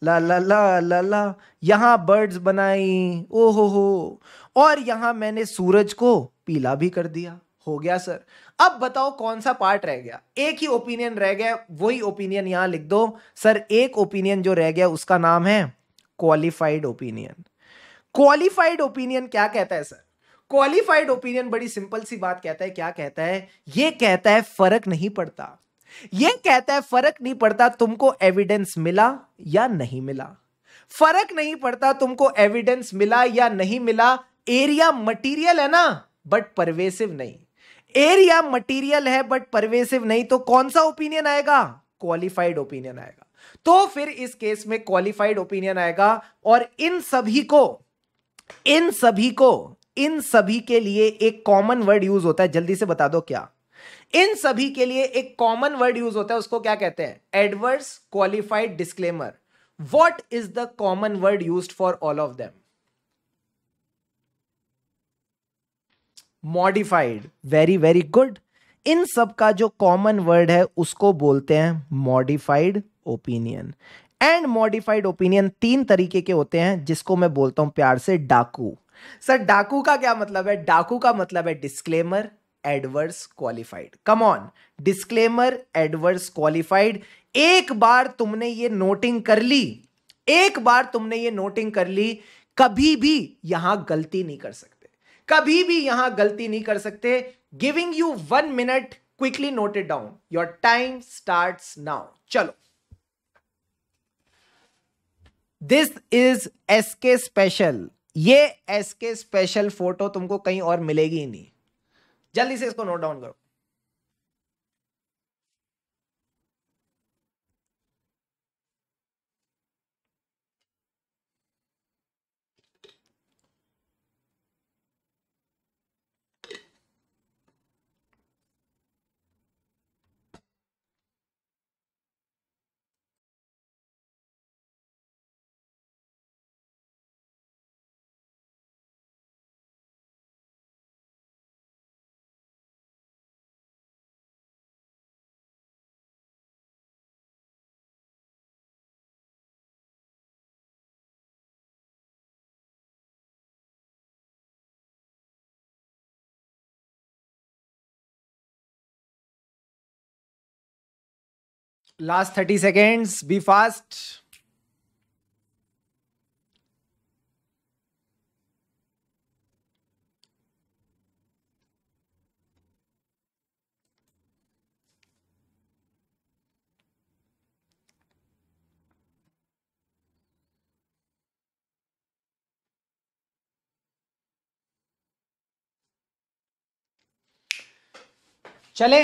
ला ला ला ला ला यहाँ बर्ड्स बनाई ओ हो हो और यहाँ मैंने सूरज को पीला भी कर दिया हो गया सर अब बताओ कौन सा पार्ट रह गया एक ही ओपिनियन रह गया वही ओपिनियन यहां लिख दो सर एक ओपिनियन जो रह गया उसका नाम है क्वालिफाइड ओपिनियन क्वालिफाइड ओपिनियन क्या कहता है सर क्वालिफाइड ओपिनियन बड़ी सिंपल सी बात कहता है क्या कहता है यह कहता है फर्क नहीं पड़ता यह कहता है फर्क नहीं पड़ता तुमको एविडेंस मिला या नहीं मिला फर्क नहीं पड़ता तुमको एविडेंस मिला या नहीं मिला एरिया मटेरियल है ना बट परवेसिव नहीं एरिया मटेरियल है बट परवेसिव नहीं तो कौन सा ओपिनियन आएगा क्वालिफाइड ओपिनियन आएगा तो फिर इस केस में क्वालिफाइड ओपिनियन आएगा और इन सभी को इन सभी को इन सभी के लिए एक कॉमन वर्ड यूज होता है जल्दी से बता दो क्या इन सभी के लिए एक कॉमन वर्ड यूज होता है उसको क्या कहते हैं adverse qualified disclaimer what is the common word use for all of them modified very very good इन सब का जो कॉमन वर्ड है उसको बोलते हैं modified opinion and modified opinion तीन तरीके के होते हैं जिसको मैं बोलता हूं प्यार से डाकू सर डाकू का क्या मतलब है डाकू का मतलब है disclaimer adverse qualified come on disclaimer adverse qualified एक बार तुमने ये नोटिंग कर ली एक बार तुमने ये नोटिंग कर ली कभी भी यहां गलती नहीं कर सकते कभी भी यहां गलती नहीं कर सकते giving you one minute quickly noted down your time start now चलो this is S K special ये एस के स्पेशल फोटो तुमको कहीं और मिलेगी ही नहीं जल्दी से इसको नोट डाउन करो last thirty seconds be fast चले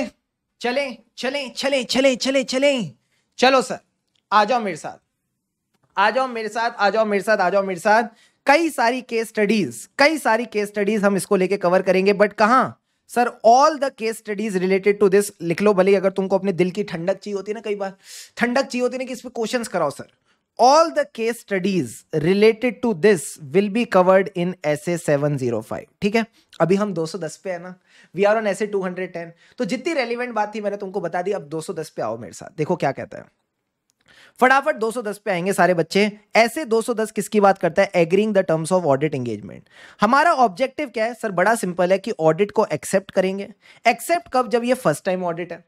चले चले चले चले चले चले चलो सर आ जाओ मेरे साथ आ जाओ मेरे साथ आ जाओ मेरे साथ आ जाओ मेरे साथ कई सारी केस स्टडीज कई सारी केस स्टडीज हम इसको लेके कवर करेंगे बट कहा sir all the case studies related to this लिख लो भले अगर तुमको अपने दिल की ठंडक चाहिए होती है ना कई बार ठंडक चाहिए होती है ना कि इस पर क्वेश्चन कराओ sir All the case studies related to this will be covered in essay 705. ठीक है अभी हम 210 पे है ना वी आर ऑन ऐसे 210 तो जितनी रेलिवेंट बात थी मैंने तुमको बता दी अब 210 पे आओ मेरे साथ देखो क्या कहता है फटाफट 210 पे आएंगे सारे बच्चे ऐसे 210 किसकी बात करता है agreeing the terms of audit engagement हमारा ऑब्जेक्टिव क्या है सर बड़ा सिंपल है कि ऑडिट को एक्सेप्ट करेंगे एक्सेप्ट कब जब ये फर्स्ट टाइम ऑडिट है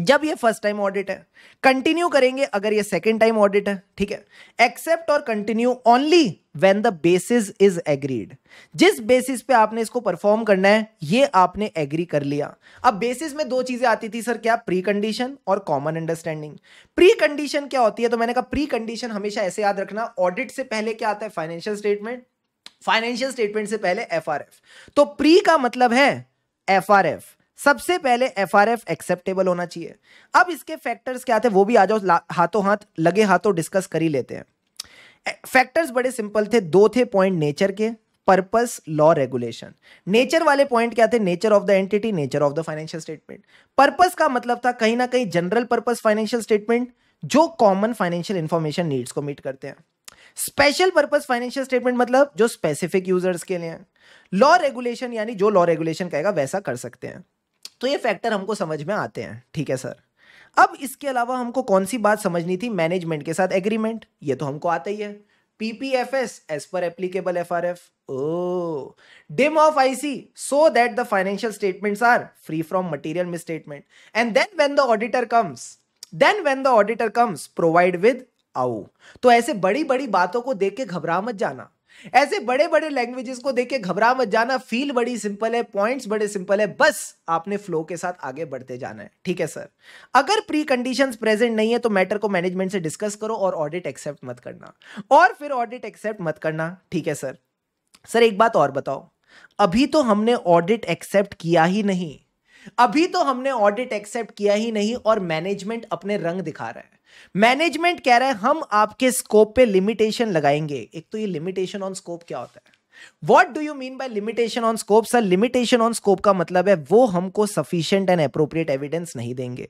जब ये फर्स्ट टाइम ऑडिट है कंटिन्यू करेंगे अगर ये सेकेंड टाइम ऑडिट है ठीक है एक्सेप्ट और continue only when the basis is agreed जिस बेसिस पे आपने इसको परफॉर्म करना है ये आपने एग्री कर लिया अब बेसिस में दो चीजें आती थी सर क्या प्री कंडीशन और कॉमन अंडरस्टैंडिंग प्री कंडीशन क्या होती है तो मैंने कहा प्री कंडीशन हमेशा ऐसे याद रखना ऑडिट से पहले क्या आता है फाइनेंशियल स्टेटमेंट फाइनेंशियल स्टेटमेंट से पहले एफ तो प्री का मतलब है एफ सबसे पहले एफ आर एफ एक्सेप्टेबल होना चाहिए अब इसके फैक्टर्स क्या थे वो भी आ जाओ हाथों हाथ लगे हाथों डिस्कस कर ही लेते हैं फैक्टर्स बड़े सिंपल थे दो थे पॉइंट नेचर के पर्पस लॉ रेगुलेशन नेचर वाले पॉइंट क्या थे nature of the entity nature of the financial statement purpose का मतलब था कहीं ना कहीं जनरल पर्पस फाइनेंशियल स्टेटमेंट जो कॉमन फाइनेंशियल इंफॉर्मेशन नीड्स को मीट करते हैं स्पेशल पर्पस फाइनेंशियल स्टेटमेंट मतलब जो स्पेसिफिक यूजर्स के लिए लॉ रेगुलेशन यानी जो लॉ रेगुलेशन कहेगा वैसा कर सकते हैं तो ये फैक्टर हमको समझ में आते हैं ठीक है सर अब इसके अलावा हमको कौन सी बात समझनी थी मैनेजमेंट के साथ एग्रीमेंट ये तो हमको आता ही है पीपीएफएस एस पर applicable F R F O डिम of I C so that the financial statement are free from material misstatement and then when the auditor comes then when the auditor comes provide with आउ तो ऐसे बड़ी बड़ी बातों को देख के घबरा मत जाना ऐसे बड़े बड़े लैंग्वेजेस को देख के घबरा मत जाना फील बड़ी सिंपल है पॉइंट्स बड़े सिंपल है बस आपने फ्लो के साथ आगे बढ़ते जाना है ठीक है सर अगर प्री कंडीशन प्रेजेंट नहीं है तो मैटर को मैनेजमेंट से डिस्कस करो और ऑडिट एक्सेप्ट मत करना और फिर ऑडिट एक्सेप्ट मत करना ठीक है सर सर एक बात और बताओ अभी तो हमने ऑडिट एक्सेप्ट किया ही नहीं अभी तो हमने ऑडिट एक्सेप्ट किया ही नहीं और मैनेजमेंट अपने रंग दिखा रहा है मैनेजमेंट कह रहा है हम आपके स्कोप पे लिमिटेशन लगाएंगे एक तो ये लिमिटेशन ऑन स्कोप क्या होता है what do you mean by limitation on scope sir limitation on scope का मतलब है वो हमको सफिशियंट एंड अप्रोप्रिएट एविडेंस नहीं देंगे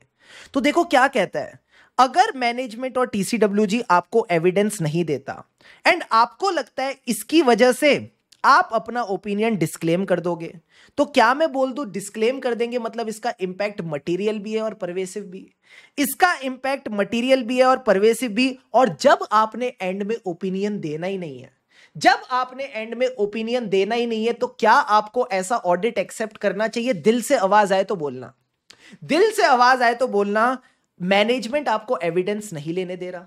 तो देखो क्या कहता है अगर मैनेजमेंट और टीसीडब्ल्यू आपको एविडेंस नहीं देता एंड आपको लगता है इसकी वजह से आप अपना ओपिनियन डिस्क्लेम कर दोगे तो क्या मैं बोल दू डिस्क्लेम कर देंगे मतलब इसका इंपैक्ट मटेरियल भी है और परवेसिव भी इसका इंपैक्ट मटेरियल भी है और परवेसिव भी और जब आपने एंड में ओपिनियन देना ही नहीं है जब आपने एंड में ओपिनियन देना ही नहीं है तो क्या आपको ऐसा ऑडिट एक्सेप्ट करना चाहिए दिल से आवाज आए तो बोलना दिल से आवाज आए तो बोलना मैनेजमेंट आपको एविडेंस नहीं लेने दे रहा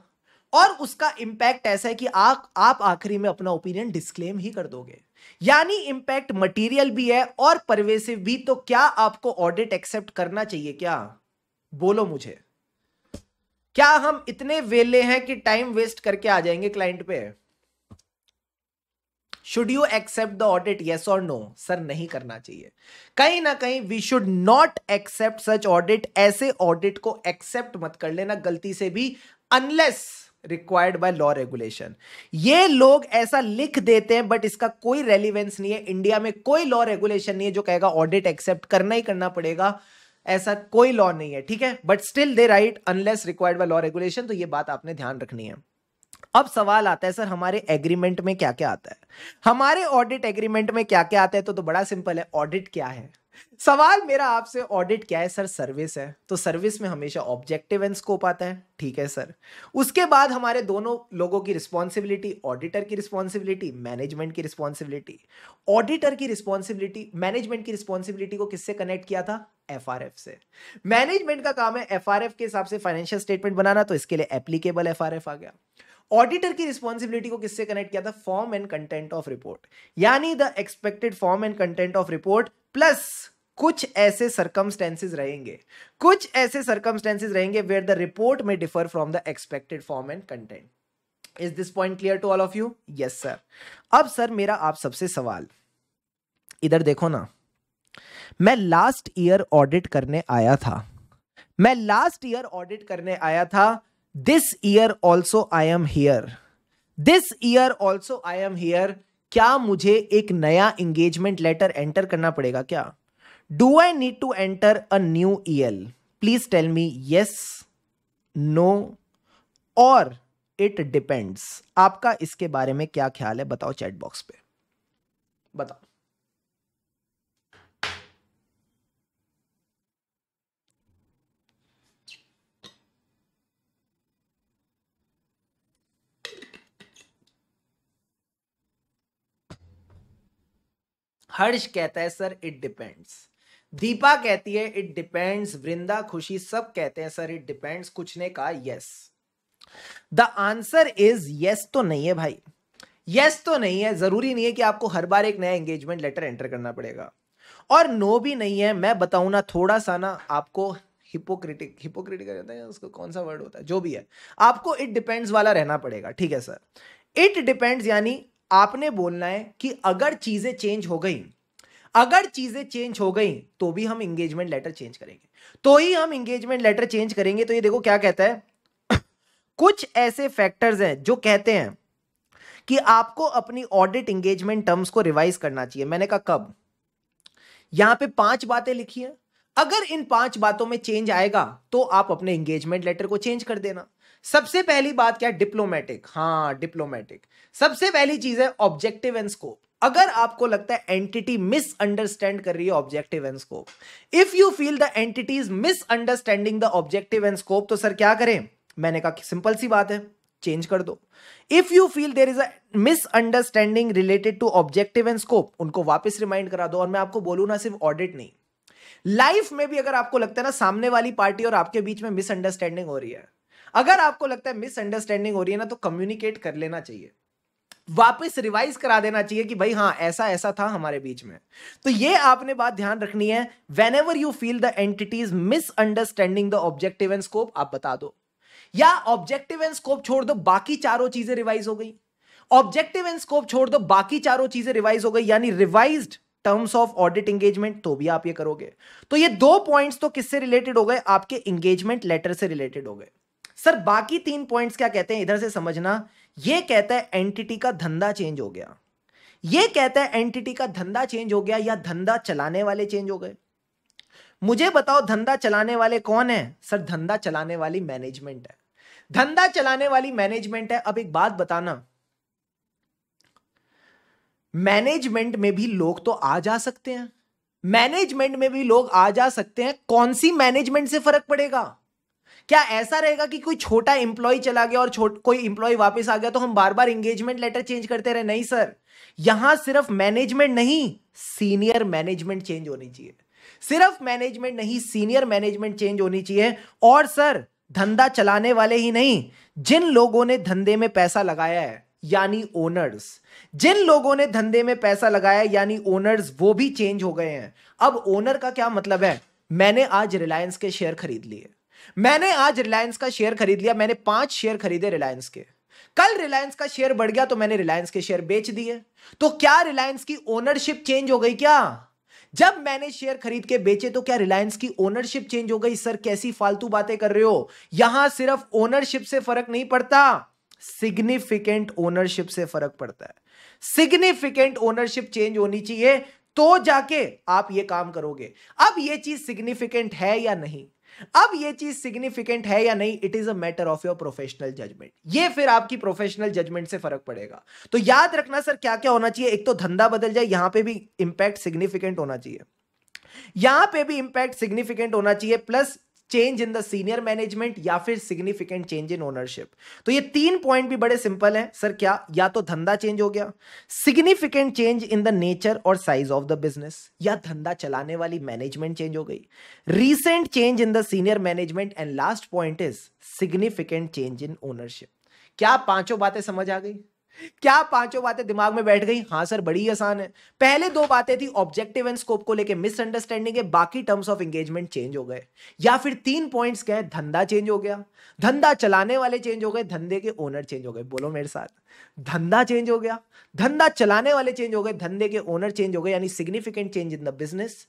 और उसका इंपैक्ट ऐसा है कि आ, आप आखिरी में अपना ओपिनियन डिस्क्लेम ही कर दोगे यानी इंपैक्ट मटेरियल भी है और परवेसिव भी तो क्या आपको ऑडिट एक्सेप्ट करना चाहिए क्या बोलो मुझे क्या हम इतने वेले हैं कि टाइम वेस्ट करके आ जाएंगे क्लाइंट पे should you accept the audit yes और नो सर नहीं करना चाहिए कहीं ना कहीं we should not accept such audit ऐसे ऑडिट को एक्सेप्ट मत कर लेना गलती से भी unless required by law regulation ये लोग ऐसा लिख देते हैं बट इसका कोई रेलिवेंस नहीं है इंडिया में कोई लॉ रेगुलेशन नहीं है जो कहेगा ऑडिट एक्सेप्ट करना ही करना पड़ेगा ऐसा कोई लॉ नहीं है ठीक है but still they right unless required by law regulation तो ये बात आपने ध्यान रखनी है अब सवाल आता है सर हमारे एग्रीमेंट में क्या क्या आता है हमारे ऑडिट एग्रीमेंट में क्या क्या आता है तो, तो बड़ा सिंपल है ऑडिट क्या है सवाल मेरा आपसे ऑडिट क्या है सर सर्विस है तो सर्विस में हमेशा ऑब्जेक्टिव एंड स्कोप आता है ठीक है सर उसके बाद हमारे दोनों लोगों की रिस्पॉन्सिबिलिटी ऑडिटर की रिस्पॉन्सिबिलिटी मैनेजमेंट की रिस्पॉन्सिबिलिटी ऑडिटर की रिस्पॉन्सिबिलिटी मैनेजमेंट की रिस्पॉन्सिबिलिटी को किससे कनेक्ट किया था एफ से मैनेजमेंट का काम है एफ के हिसाब से फाइनेंशियल स्टेटमेंट बनाना तो इसके लिए एप्लीकेबल एफ आ गया ऑडिटर की रिस्पॉन्सिबिलिटी को किससे कनेक्ट किया था form and content of report यानी the expected form and content of report plus कुछ ऐसे सर्कमस्टेंसेज रहेंगे कुछ ऐसे सर्कमस्टेंसेज रहेंगे वेयर द रिपोर्ट में differ from the expected form and content is this point clear to all of you yes sir अब sir मेरा आप सबसे सवाल इधर देखो ना मैं लास्ट ईयर ऑडिट करने आया था मैं लास्ट ईयर ऑडिट करने आया था this year also I am here this year also I am here क्या मुझे एक नया एंगेजमेंट लेटर एंटर करना पड़ेगा क्या do I need to enter a new year please tell me yes no और इट डिपेंड्स आपका इसके बारे में क्या ख्याल है बताओ चैट बॉक्स पे बताओ हर्ष कहता है सर इट डिपेंड्स दीपा कहती है इट डिपेंड्स वृंदा खुशी सब कहते हैं सर इट डिपेंड्स कुछ ने कहा yes the answer is yes तो नहीं है भाई यस yes तो नहीं है जरूरी नहीं है कि आपको हर बार एक नया एंगेजमेंट लेटर एंटर करना पड़ेगा और नो भी नहीं है मैं बताऊं ना थोड़ा सा ना आपको हिपोक्रिटिक हिपोक्रिटिक होता है उसको कौन सा वर्ड होता है जो भी है आपको इट डिपेंड्स वाला रहना पड़ेगा ठीक है सर इट डिपेंड्स यानी आपने बोलना है कि अगर चीज़ें चेंज हो गई अगर चीज़ें चेंज हो गई तो भी हम इंगेजमेंट लेटर चेंज करेंगे तो ही हम इंगेजमेंट लेटर चेंज करेंगे तो ये देखो क्या कहता है कुछ ऐसे फैक्टर्स हैं जो कहते हैं कि आपको अपनी ऑडिट इंगेजमेंट टर्म्स को रिवाइज करना चाहिए मैंने कहा कब यहां पे पांच बातें लिखी हैं अगर इन पांच बातों में चेंज आएगा तो आप अपने एंगेजमेंट लेटर को चेंज कर देना सबसे पहली बात क्या है डिप्लोमेटिक हाँ डिप्लोमेटिक सबसे पहली चीज है ऑब्जेक्टिव एंड स्कोप अगर आपको लगता है एंटिटी मिसअंडरस्टैंड कर रही है objective and scope if you feel the entity is misunderstanding the objective and scope तो सर क्या करें मैंने कहा सिंपल सी बात है चेंज कर दो if you feel there is a misunderstanding related to objective and scope उनको वापस रिमाइंड करा दो और मैं आपको बोलू ना सिर्फ ऑडिट नहीं लाइफ में भी अगर आपको लगता है ना सामने वाली पार्टी और आपके बीच में मिसअंडरस्टैंडिंग हो रही है अगर आपको लगता है मिसअंडरस्टैंडिंग हो रही है ना तो कम्युनिकेट कर लेना चाहिए वापस रिवाइज करा देना चाहिए कि भाई हाँ ऐसा ऐसा था हमारे बीच में तो ये आपने बात ध्यान रखनी है whenever you feel the entities misunderstanding the objective and scope आप बता दो या ऑब्जेक्टिव एंड स्कोप छोड़ दो बाकी चारों चीजें रिवाइज हो गई ऑब्जेक्टिव एंड स्कोप छोड़ दो बाकी चारों चीजें रिवाइज हो गई यानी revise terms of audit engagement तो भी आप ये करोगे तो ये दो पॉइंट्स तो किससे रिलेटेड हो गए आपके एंगेजमेंट लेटर से रिलेटेड हो गए सर बाकी तीन पॉइंट्स क्या कहते हैं इधर से समझना ये कहता है एंटिटी का धंधा चेंज हो गया ये कहता है एंटिटी का धंधा चेंज हो गया या धंधा चलाने वाले चेंज हो गए मुझे बताओ धंधा चलाने वाले कौन है सर धंधा चलाने वाली मैनेजमेंट है धंधा चलाने वाली मैनेजमेंट है अब एक बात बताना मैनेजमेंट में भी लोग तो आ जा सकते हैं मैनेजमेंट में भी लोग आ जा सकते हैं कौन सी मैनेजमेंट से फर्क पड़ेगा क्या ऐसा रहेगा कि कोई छोटा एम्प्लॉय चला गया और कोई एम्प्लॉय वापस आ गया तो हम बार बार एंगेजमेंट लेटर चेंज करते रहे नहीं सर यहां सिर्फ मैनेजमेंट नहीं सीनियर मैनेजमेंट चेंज होनी चाहिए सिर्फ मैनेजमेंट नहीं सीनियर मैनेजमेंट चेंज होनी चाहिए और सर धंधा चलाने वाले ही नहीं जिन लोगों ने धंधे में पैसा लगाया है यानी ओनर्स जिन लोगों ने धंधे में पैसा लगाया यानी ओनर्स वो भी चेंज हो गए हैं अब ओनर का क्या मतलब है मैंने आज रिलायंस के शेयर खरीद लिए मैंने आज रिलायंस का शेयर खरीद लिया मैंने पांच शेयर खरीदे रिलायंस के कल रिलायंस का शेयर बढ़ गया तो मैंने रिलायंस के शेयर बेच दिए तो क्या रिलायंस की ओनरशिप चेंज हो गई क्या जब मैंने शेयर खरीद के बेचे तो क्या रिलायंस की ओनरशिप चेंज हो गई सर कैसी फालतू बातें कर रहे हो यहां सिर्फ ओनरशिप से फर्क नहीं पड़ता सिग्निफिकेंट ओनरशिप से फर्क पड़ता है सिग्निफिकेंट ओनरशिप चेंज होनी चाहिए तो जाके आप ये काम करोगे अब ये चीज सिग्निफिकेंट है या नहीं अब ये चीज सिग्निफिकेंट है या नहीं it is a matter of your professional judgement ये फिर आपकी प्रोफेशनल जजमेंट से फर्क पड़ेगा तो याद रखना सर क्या क्या होना चाहिए एक तो धंधा बदल जाए यहां पे भी इंपैक्ट सिग्निफिकेंट होना चाहिए यहां पे भी इंपैक्ट सिग्निफिकेंट होना चाहिए plus change in the senior management या फिर सिग्निफिकेंट चेंज इन ओनरशिप तो ये तीन पॉइंट भी बड़े सिंपल हैं सर क्या या तो धंधा चेंज हो गया significant change in the nature और साइज ऑफ द बिजनेस या धंधा चलाने वाली मैनेजमेंट चेंज हो गई recent change in the senior management and last point is significant change in ownership क्या पांचों बातें समझ आ गई क्या पांचों बातें दिमाग में बैठ गई हाँ सर बड़ी आसान है पहले दो बातें थी ऑब्जेक्टिव एंड स्कोप को लेके मिसअंडरस्टैंडिंग है बाकी टर्म्स ऑफ एंगेजमेंट चेंज हो गए या फिर तीन पॉइंट्स है धंधा चेंज हो गया धंधा चलाने वाले चेंज हो गए धंधे के ओनर चेंज हो गए बोलो मेरे साथ धंधा चेंज हो गया धंधा चलाने वाले चेंज हो गए धंधे के ओनर चेंज हो गए यानी significant change in the business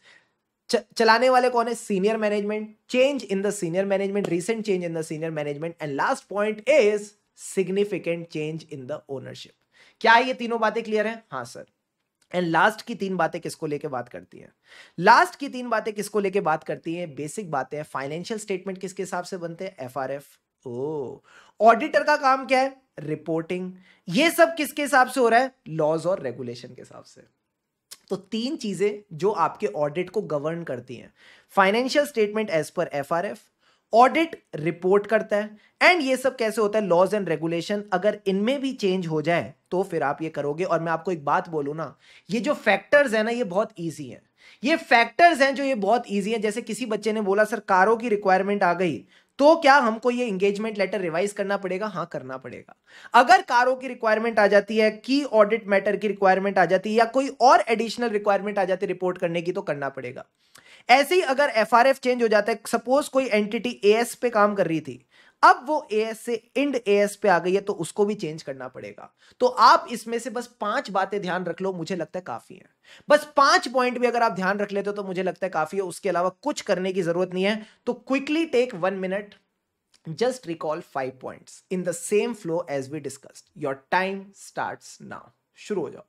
चलाने वाले कौन है senior management change in the senior management recent change in the senior management and last point is significant change in the ownership क्या ये तीनों बातें क्लियर है हाँ सर एंड लास्ट की तीन बातें किसको लेके बात करती हैं लास्ट की तीन बातें किसको लेके बात करती हैं बेसिक बातें हैं फाइनेंशियल स्टेटमेंट किसके हिसाब से बनते हैं एफ आर एफ ओ ऑडिटर का काम क्या है रिपोर्टिंग ये सब किसके हिसाब से हो रहा है लॉज और रेगुलेशन के हिसाब से तो तीन चीजें जो आपके ऑडिट को गवर्न करती हैं financial statement as per F R F audit report करता है एंड ये सब कैसे होता है लॉज एंड रेगुलेशन अगर इनमें भी चेंज हो जाए तो फिर आप ये करोगे और मैं आपको एक बात बोलूँ ना ये जो फैक्टर्स हैं ना ये बहुत ईजी हैं ये फैक्टर्स हैं जो ये बहुत ईजी हैं जैसे किसी बच्चे ने बोला सर कारों की रिक्वायरमेंट आ गई तो क्या हमको ये इंगेजमेंट लेटर रिवाइज करना पड़ेगा हाँ करना पड़ेगा अगर कारों की रिक्वायरमेंट आ जाती है की ऑडिट मैटर की रिक्वायरमेंट आ जाती है या कोई और एडिशनल रिक्वायरमेंट आ जाती है रिपोर्ट करने की तो करना पड़ेगा ऐसे ही अगर एफ आर एफ चेंज हो जाता है सपोज कोई एंटिटी ए एस पे काम कर रही थी अब वो ए एस से इंड ए एस पे आ गई है तो उसको भी चेंज करना पड़ेगा तो आप इसमें से बस पांच बातें ध्यान रख लो मुझे लगता है काफी है बस पांच पॉइंट भी अगर आप ध्यान रख लेते हो तो मुझे लगता है काफी है उसके अलावा कुछ करने की जरूरत नहीं है तो quickly take one minute just recall five point in the same flow as we discussed your time start now शुरू हो जाओ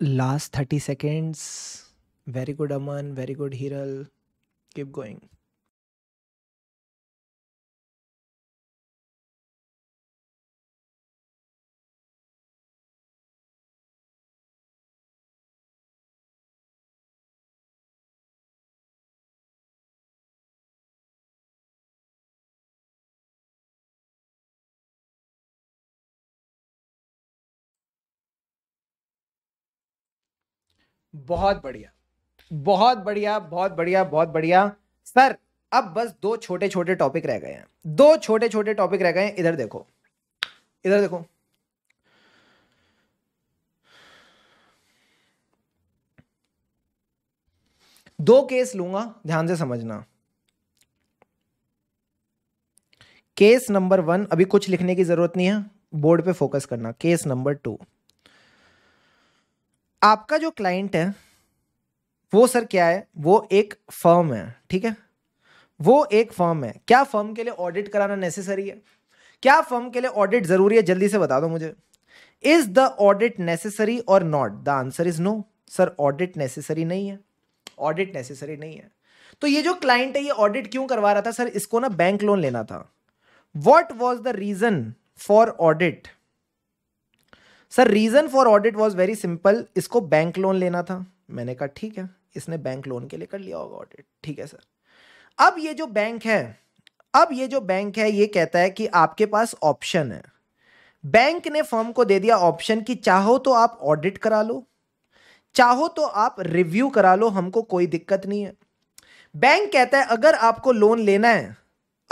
last 30 seconds very good aman very good hiral keep going बहुत बढ़िया बहुत बढ़िया बहुत बढ़िया बहुत बढ़िया सर अब बस दो छोटे छोटे टॉपिक रह गए हैं दो छोटे छोटे टॉपिक रह गए हैं इधर देखो इधर देखो दो केस लूंगा ध्यान से समझना केस नंबर वन अभी कुछ लिखने की जरूरत नहीं है बोर्ड पे फोकस करना केस नंबर टू आपका जो क्लाइंट है वो सर क्या है वो एक फर्म है ठीक है वो एक फर्म है क्या फर्म के लिए ऑडिट कराना नेसेसरी है क्या फर्म के लिए ऑडिट जरूरी है जल्दी से बता दो मुझे इज द ऑडिट नेसेसरी और not the answer is no sir audit necessary नहीं है ऑडिट नेसेसरी नहीं है तो ये जो क्लाइंट है ये ऑडिट क्यों करवा रहा था सर इसको ना बैंक लोन लेना था what was the reason for audit sir reason for audit was very simple इसको बैंक लोन लेना था मैंने कहा ठीक है इसने बैंक लोन के लिए कर लिया होगा ऑडिट ठीक है सर अब ये जो बैंक है अब ये जो बैंक है ये कहता है कि आपके पास ऑप्शन है बैंक ने फर्म को दे दिया ऑप्शन कि चाहो तो आप ऑडिट करा लो चाहो तो आप रिव्यू करा लो हमको कोई दिक्कत नहीं है बैंक कहता है अगर आपको लोन लेना है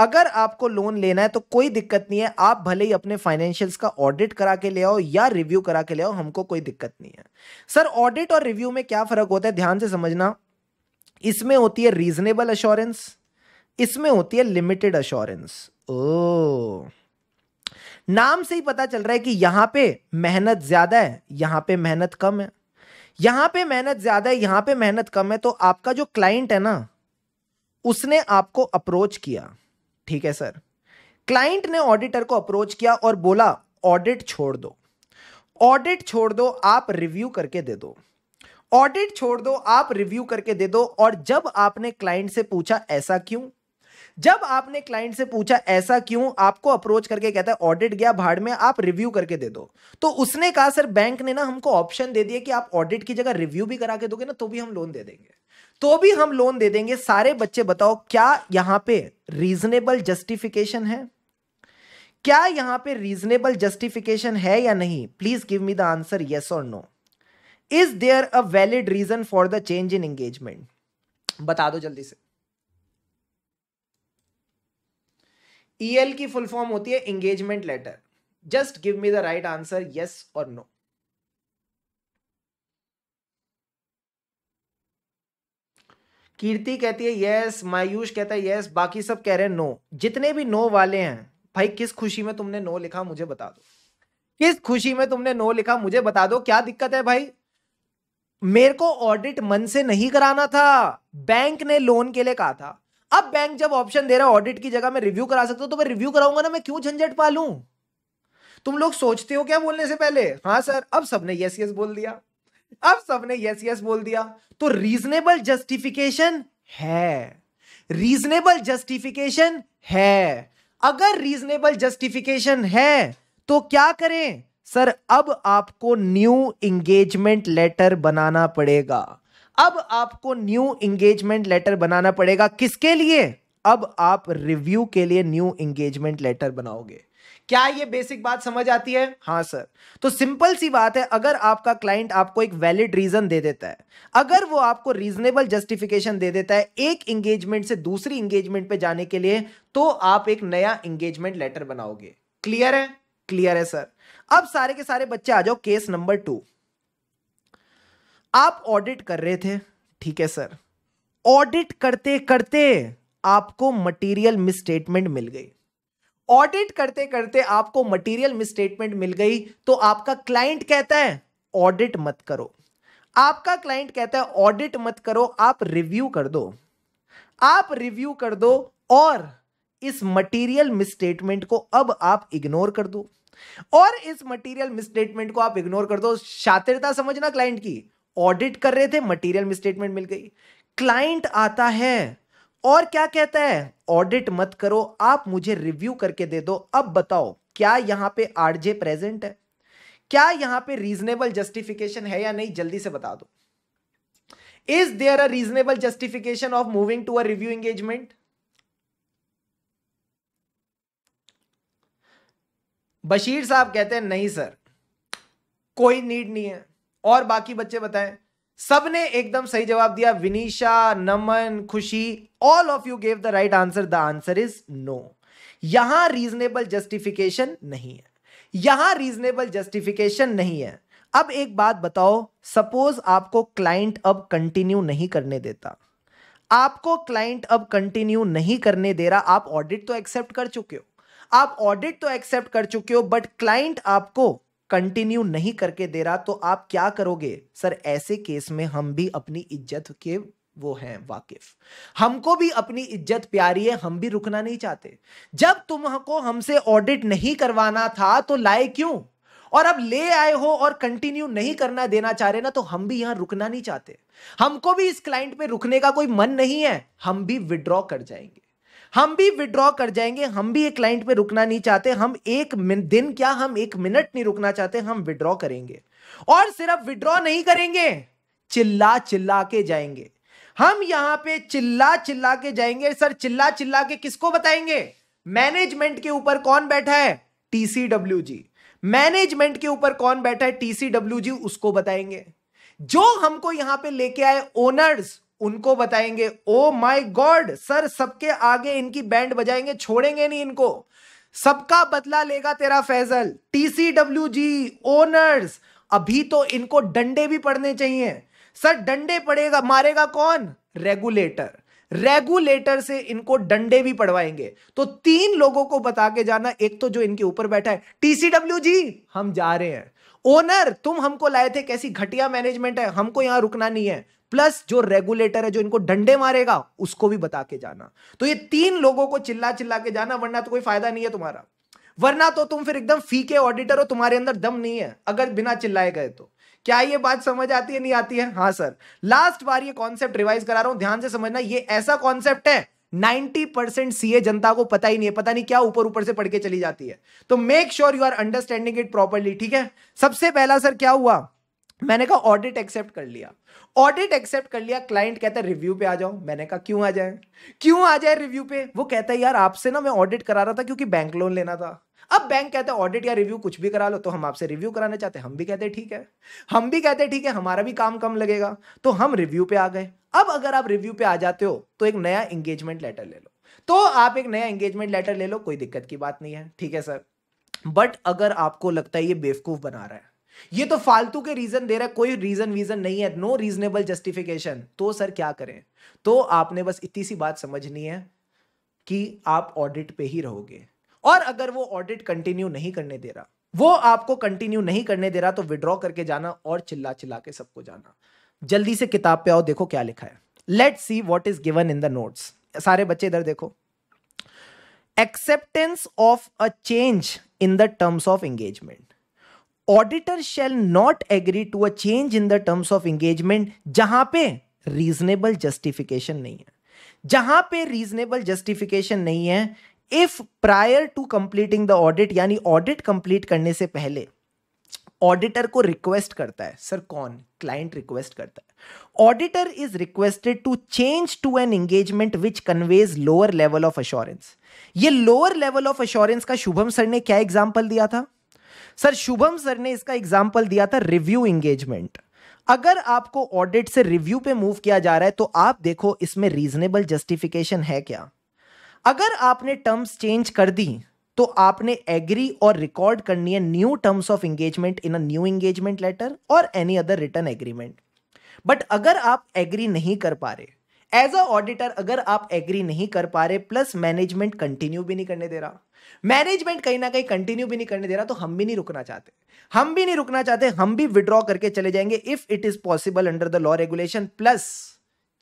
अगर आपको लोन लेना है तो कोई दिक्कत नहीं है आप भले ही अपने फाइनेंशियल्स का ऑडिट करा के ले आओ या रिव्यू करा के ले आओ हमको कोई दिक्कत नहीं है सर ऑडिट और रिव्यू में क्या फर्क होता है ध्यान से समझना इसमें होती है रीजनेबल अश्योरेंस इसमें होती है लिमिटेड अश्योरेंस ओ नाम से ही पता चल रहा है कि यहां पे मेहनत ज्यादा है यहां पे मेहनत कम है यहां पे मेहनत ज्यादा है यहां पे मेहनत कम है तो आपका जो क्लाइंट है ना उसने आपको अप्रोच किया ठीक है सर क्लाइंट ने ऑडिटर को अप्रोच किया और बोला ऑडिट छोड़ दो ऑडिट छोड़ दो आप रिव्यू करके दे दो ऑडिट छोड़ दो आप रिव्यू करके दे दो और जब आपने क्लाइंट से पूछा ऐसा क्यों जब आपने क्लाइंट से पूछा ऐसा क्यों आपको अप्रोच करके कहता है ऑडिट गया भाड़ में आप रिव्यू करके दे दो तो उसने कहा सर बैंक ने ना हमको ऑप्शन दे दिया कि आप ऑडिट की जगह रिव्यू भी करा के दोगे ना तो भी हम लोन दे देंगे तो भी हम लोन दे देंगे सारे बच्चे बताओ क्या यहां पे रीजनेबल जस्टिफिकेशन है क्या यहां पे रीजनेबल जस्टिफिकेशन है या नहीं please give me the answer yes और no is there a valid reason for the change in engagement बता दो जल्दी से ईएल e की फुल फॉर्म होती है engagement letter just give me the right answer yes और नो कीर्ति कहती है यस मायूष कहता है यस बाकी सब कह रहे हैं नो जितने भी नो वाले हैं भाई किस खुशी में तुमने नो लिखा मुझे बता दो किस खुशी में तुमने नो लिखा मुझे बता दो क्या दिक्कत है भाई मेरे को ऑडिट मन से नहीं कराना था बैंक ने लोन के लिए कहा था अब बैंक जब ऑप्शन दे रहा है ऑडिट की जगह मैं रिव्यू करा सकता हूं तो मैं रिव्यू कराऊंगा ना मैं क्यों झंझट पालू तुम लोग सोचते हो क्या बोलने से पहले हाँ सर अब सबने यस यस बोल दिया अब सबने यस यस बोल दिया तो रीजनेबल जस्टिफिकेशन है रीजनेबल जस्टिफिकेशन है अगर रीजनेबल जस्टिफिकेशन है तो क्या करें सर अब आपको न्यू इंगेजमेंट लेटर बनाना पड़ेगा अब आपको न्यू इंगेजमेंट लेटर बनाना पड़ेगा किसके लिए अब आप रिव्यू के लिए न्यू इंगेजमेंट लेटर बनाओगे क्या ये बेसिक बात समझ आती है हाँ सर तो सिंपल सी बात है अगर आपका क्लाइंट आपको एक वैलिड रीजन दे देता है अगर वो आपको रीजनेबल जस्टिफिकेशन दे देता है एक इंगेजमेंट से दूसरी इंगेजमेंट पे जाने के लिए तो आप एक नया इंगेजमेंट लेटर बनाओगे क्लियर है क्लियर है सर अब सारे के सारे बच्चे आ जाओ केस नंबर टू आप ऑडिट कर रहे थे ठीक है सर ऑडिट करते करते आपको मटेरियल मिसस्टेटमेंट मिल गई ऑडिट करते करते आपको मटेरियल मिसस्टेटमेंट मिल गई तो आपका क्लाइंट कहता है ऑडिट मत करो आपका क्लाइंट कहता है ऑडिट मत करो आप रिव्यू कर दो आप रिव्यू कर दो और इस मटेरियल मिसस्टेटमेंट को अब आप इग्नोर कर दो और इस मटेरियल मिसस्टेटमेंट को आप इग्नोर कर दो शातिरता समझना क्लाइंट की ऑडिट कर रहे थे मटेरियल मिसस्टेटमेंट मिल गई क्लाइंट आता है और क्या कहता है ऑडिट मत करो आप मुझे रिव्यू करके दे दो अब बताओ क्या यहां पे आरजे प्रेजेंट है क्या यहां पे रीजनेबल जस्टिफिकेशन है या नहीं जल्दी से बता दो is there a reasonable justification of moving to a review engagement Bashir साहब कहते हैं नहीं सर कोई नीड नहीं है और बाकी बच्चे बताएं सबने एकदम सही जवाब दिया Vinisha Naman Khushi all of you gave the right answer the answer is no यहां रीजनेबल जस्टिफिकेशन नहीं है यहां रीजनेबल जस्टिफिकेशन नहीं है अब एक बात बताओ सपोज आपको क्लाइंट अब कंटिन्यू नहीं करने देता आपको क्लाइंट अब कंटिन्यू नहीं करने दे रहा आप ऑडिट तो एक्सेप्ट कर चुके हो आप ऑडिट तो एक्सेप्ट कर चुके हो बट क्लाइंट आपको कंटिन्यू नहीं करके दे रहा तो आप क्या करोगे सर ऐसे केस में हम भी अपनी इज्जत के वो हैं वाकिफ हमको भी अपनी इज्जत प्यारी है हम भी रुकना नहीं चाहते जब तुमको हमसे ऑडिट नहीं करवाना था तो लाए क्यों और अब ले आए हो और कंटिन्यू नहीं करना देना चाह रहे ना तो हम भी यहां रुकना नहीं चाहते हमको भी इस क्लाइंट पे रुकने का कोई मन नहीं है हम भी विड्रॉ कर जाएंगे हम भी विड्रॉ कर जाएंगे हम भी एक क्लाइंट पे रुकना नहीं चाहते हम एक दिन क्या हम एक मिनट नहीं रुकना चाहते हम विड्रॉ करेंगे और सिर्फ विड्रॉ नहीं करेंगे चिल्ला चिल्ला के जाएंगे हम यहां पे चिल्ला चिल्ला के जाएंगे सर चिल्ला चिल्ला के किसको बताएंगे मैनेजमेंट के ऊपर कौन बैठा है टीसीडब्ल्यू जी मैनेजमेंट के ऊपर कौन बैठा है टीसीडब्ल्यू जी उसको बताएंगे जो हमको यहां पे लेके आए ओनर्स उनको बताएंगे ओ माय गॉड सर सबके आगे इनकी बैंड बजाएंगे छोड़ेंगे नहीं इनको सबका बदला लेगा तेरा फैजल टीसीडब्ल्यू जी ओनर्स अभी तो इनको डंडे भी पड़ने चाहिए सर डंडे पड़ेगा मारेगा कौन रेगुलेटर रेगुलेटर से इनको डंडे भी पड़वाएंगे तो तीन लोगों को बता के जाना एक तो जो इनके ऊपर बैठा है टीसीडब्ल्यू जी हम जा रहे हैं ओनर तुम हमको लाए थे कैसी घटिया मैनेजमेंट है हमको यहां रुकना नहीं है प्लस जो रेगुलेटर है जो इनको डंडे मारेगा उसको भी बता के जाना तो ये तीन लोगों को चिल्ला चिल्ला के जाना वरना तो कोई फायदा नहीं है तुम्हारा वरना तो तुम फिर एकदम फीके ऑडिटर हो तुम्हारे अंदर दम नहीं है अगर बिना चिल्लाए गए तो क्या ये बात समझ आती है नहीं आती है हाँ सर लास्ट बार ये कॉन्सेप्ट रिवाइज करा रहा हूं ध्यान से समझना ये ऐसा कॉन्सेप्ट है 90 परसेंट सीए जनता को पता ही नहीं है पता नहीं क्या ऊपर ऊपर से पढ़ के चली जाती है तो make sure you are understanding it properly ठीक है सबसे पहला सर क्या हुआ मैंने कहा ऑडिट एक्सेप्ट कर लिया ऑडिट एक्सेप्ट कर लिया क्लाइंट कहता है रिव्यू पे आ जाओ मैंने कहा क्यों आ जाए क्यों आ जाए रिव्यू पे वो कहता है यार आपसे ना मैं ऑडिट करा रहा था क्योंकि बैंक लोन लेना था अब बैंक कहते हैं ऑडिट या रिव्यू कुछ भी करा लो तो हम आपसे रिव्यू कराना चाहते हैं हम भी कहते हैं ठीक है हम भी कहते हैं ठीक है हमारा भी काम कम लगेगा तो हम रिव्यू पे आ गए अब अगर आप रिव्यू पे आ जाते हो तो एक नया एंगेजमेंट लेटर ले लो तो आप एक नया एंगेजमेंट लेटर ले लो कोई दिक्कत की बात नहीं है ठीक है सर बट अगर आपको लगता है ये बेवकूफ बना रहा है ये तो फालतू के रीजन दे रहा है कोई रीजन वीजन नहीं है नो रीजनेबल जस्टिफिकेशन तो सर क्या करें तो आपने बस इतनी सी बात समझनी है कि आप ऑडिट पे ही रहोगे और अगर वो ऑडिट कंटिन्यू नहीं करने दे रहा वो आपको कंटिन्यू नहीं करने दे रहा तो विड्रॉ करके जाना और चिल्ला चिल्ला के सबको जाना जल्दी से किताब पे आओ देखो क्या लिखा है let see what is given in the notes सारे बच्चे इधर देखो acceptance of a change in the terms of engagement auditor shall not agree to a change in the terms of engagement जहां पे रीजनेबल जस्टिफिकेशन नहीं है जहां पे रीजनेबल जस्टिफिकेशन नहीं है if prior to completing the audit यानी audit complete करने से पहले ऑडिटर को रिक्वेस्ट करता है सर कौन क्लाइंट रिक्वेस्ट करता है auditor is requested to change to an engagement which conveys lower level of assurance ये लोअर लेवल ऑफ अश्योरेंस का शुभम सर ने क्या एग्जाम्पल दिया था सर शुभम सर ने इसका एग्जाम्पल दिया था रिव्यू एंगेजमेंट अगर आपको ऑडिट से रिव्यू पे मूव किया जा रहा है तो आप देखो इसमें रीजनेबल जस्टिफिकेशन है क्या अगर आपने टर्म्स चेंज कर दी तो आपने एग्री और रिकॉर्ड करनी है new terms of engagement in a new engagement letter और any other written agreement but अगर आप एग्री नहीं कर पा रहे एज अ ऑडिटर अगर आप एग्री नहीं कर पा रहे प्लस मैनेजमेंट कंटिन्यू भी नहीं करने दे रहा मैनेजमेंट कहीं ना कहीं कंटिन्यू भी नहीं करने दे रहा तो हम भी नहीं रुकना चाहते हम भी नहीं रुकना चाहते हम भी विड्रॉ करके चले जाएंगे if it is possible under the law regulation plus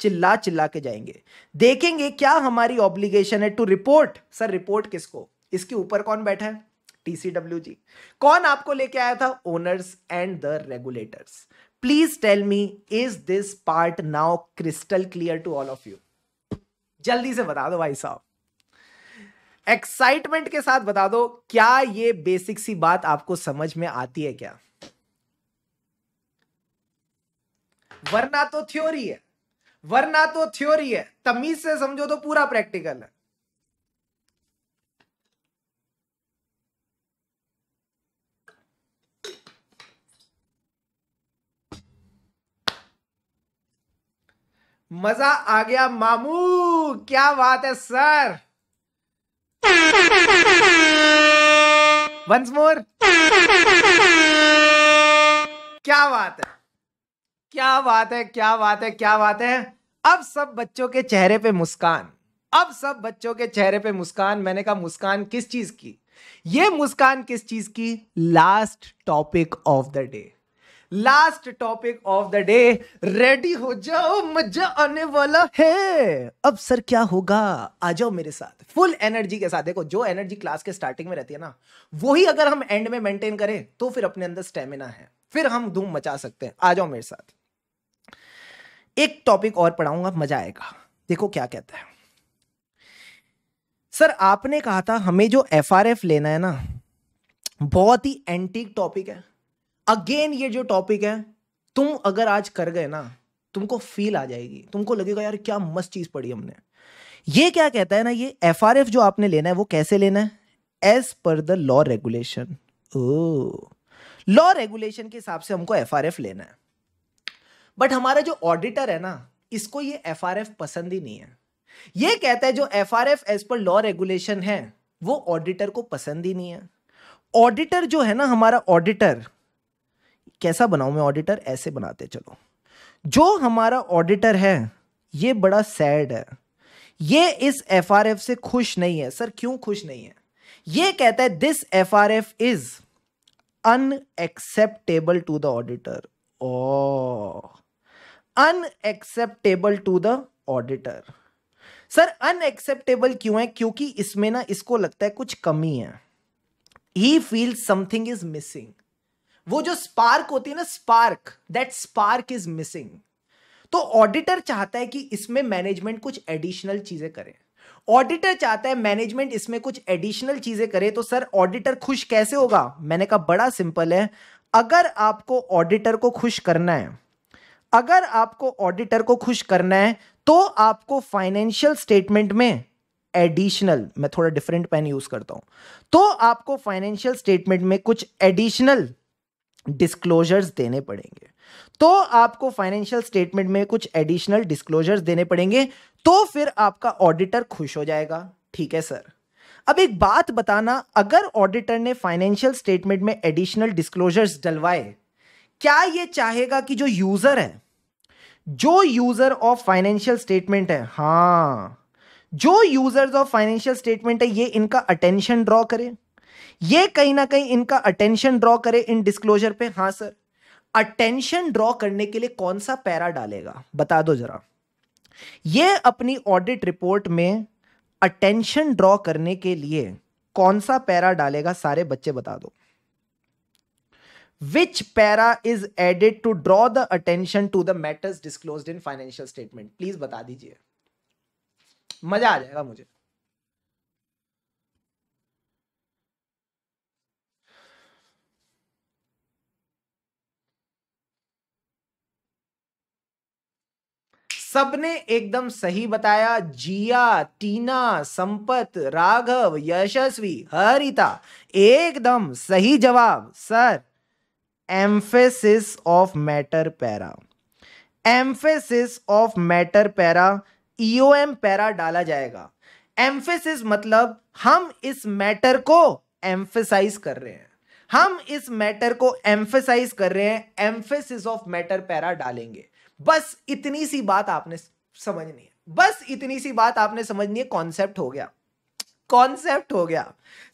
चिल्ला चिल्ला के जाएंगे देखेंगे क्या हमारी ऑब्लिगेशन है टू रिपोर्ट सर रिपोर्ट किसको इसके ऊपर कौन बैठा है टीसीडब्ल्यू जी कौन आपको लेके आया था owners and the regulators please tell me is this part now crystal clear to all of you जल्दी से बता दो भाई साहब एक्साइटमेंट के साथ बता दो क्या ये बेसिक सी बात आपको समझ में आती है क्या वरना तो थ्योरी है वरना तो थ्योरी है तमीज से समझो तो पूरा प्रैक्टिकल है मजा आ गया मामू क्या बात है सर वंस मोर क्या बात है क्या बात है क्या बात है क्या बात है अब सब बच्चों के चेहरे पे मुस्कान अब सब बच्चों के चेहरे पे मुस्कान मैंने कहा मुस्कान किस चीज की ये मुस्कान किस चीज की last topic of the day last topic of the day ready हो जाओ मजा आने वाला है अब सर क्या होगा आ जाओ मेरे साथ फुल एनर्जी के साथ देखो जो एनर्जी क्लास के स्टार्टिंग में रहती है ना वही अगर हम एंड में मेंटेन करें तो फिर अपने अंदर स्टेमिना है फिर हम धूम मचा सकते हैं आ जाओ मेरे साथ एक टॉपिक और पढ़ाऊंगा मजा आएगा देखो क्या कहता है सर आपने कहा था हमें जो एफ लेना है ना बहुत ही एंटीक टॉपिक है अगेन ये जो टॉपिक है तुम अगर आज कर गए ना तुमको फील आ जाएगी तुमको लगेगा यार क्या मस्त चीज पढ़ी हमने ये क्या कहता है ना ये एफ आर एफ जो आपने लेना है वो कैसे लेना है as per the law regulation law regulation के हिसाब से हमको एफ आर एफ लेना है बट हमारा जो ऑडिटर है ना इसको ये एफ पसंद ही नहीं है ये कहता है जो F R F as per law regulation है वो ऑडिटर को पसंद ही नहीं है ऑडिटर जो है ना हमारा ऑडिटर कैसा बनाऊं मैं ऑडिटर ऐसे बनाते चलो जो हमारा ऑडिटर है ये बड़ा सैड है ये इस एफ से खुश नहीं है सर क्यों खुश नहीं है ये कहता है this F R F is unacceptable to the auditor ओ unacceptable to the auditor sir unacceptable क्यों है क्योंकि इसमें ना इसको लगता है कुछ कमी है ही फील समथिंग इज मिसिंग वो जो स्पार्क होती है ना spark that spark is missing तो ऑडिटर चाहता है कि इसमें मैनेजमेंट कुछ एडिशनल चीजें करे ऑडिटर चाहता है मैनेजमेंट इसमें कुछ एडिशनल चीजें करे तो सर ऑडिटर खुश कैसे होगा मैंने कहा बड़ा सिंपल है अगर आपको ऑडिटर को खुश करना है अगर आपको ऑडिटर को खुश करना है तो आपको फाइनेंशियल स्टेटमेंट में एडिशनल मैं थोड़ा डिफरेंट पेन यूज करता हूं तो आपको फाइनेंशियल स्टेटमेंट में कुछ एडिशनल डिस्क्लोजर्स देने पड़ेंगे तो आपको फाइनेंशियल स्टेटमेंट में कुछ एडिशनल डिस्क्लोजर्स देने पड़ेंगे तो फिर आपका ऑडिटर खुश हो जाएगा ठीक है सर अब एक बात बताना अगर ऑडिटर ने फाइनेंशियल स्टेटमेंट में एडिशनल डिस्क्लोजर्स डलवाए क्या ये चाहेगा कि जो यूजर है जो यूजर ऑफ फाइनेंशियल स्टेटमेंट है हाँ जो यूजर्स ऑफ फाइनेंशियल स्टेटमेंट है ये इनका अटेंशन ड्रॉ करे ये कहीं ना कहीं इनका अटेंशन ड्रॉ करे इन डिस्क्लोजर पे हाँ सर अटेंशन ड्रॉ करने के लिए कौन सा पैरा डालेगा बता दो जरा ये अपनी ऑडिट रिपोर्ट में अटेंशन ड्रॉ करने के लिए कौन सा पैरा डालेगा सारे बच्चे बता दो which para is added to draw the attention to the matters disclosed in financial statement please बता दीजिए मजा आ जाएगा मुझे सबने एकदम सही बताया जिया टीना संपत राघव यशस्वी हरिता एकदम सही जवाब sir emphasis of matter para emphasis of matter para EOM e para डाला जाएगा एम्फेसिस मतलब हम इस मैटर को एम्फेसाइज कर रहे हैं हम इस मैटर को एम्फेसाइज कर रहे हैं एम्फेसिस ऑफ मैटर पैरा डालेंगे बस इतनी सी बात आपने समझनी है बस इतनी सी बात आपने समझनी है कॉन्सेप्ट हो गया कॉन्सेप्ट हो गया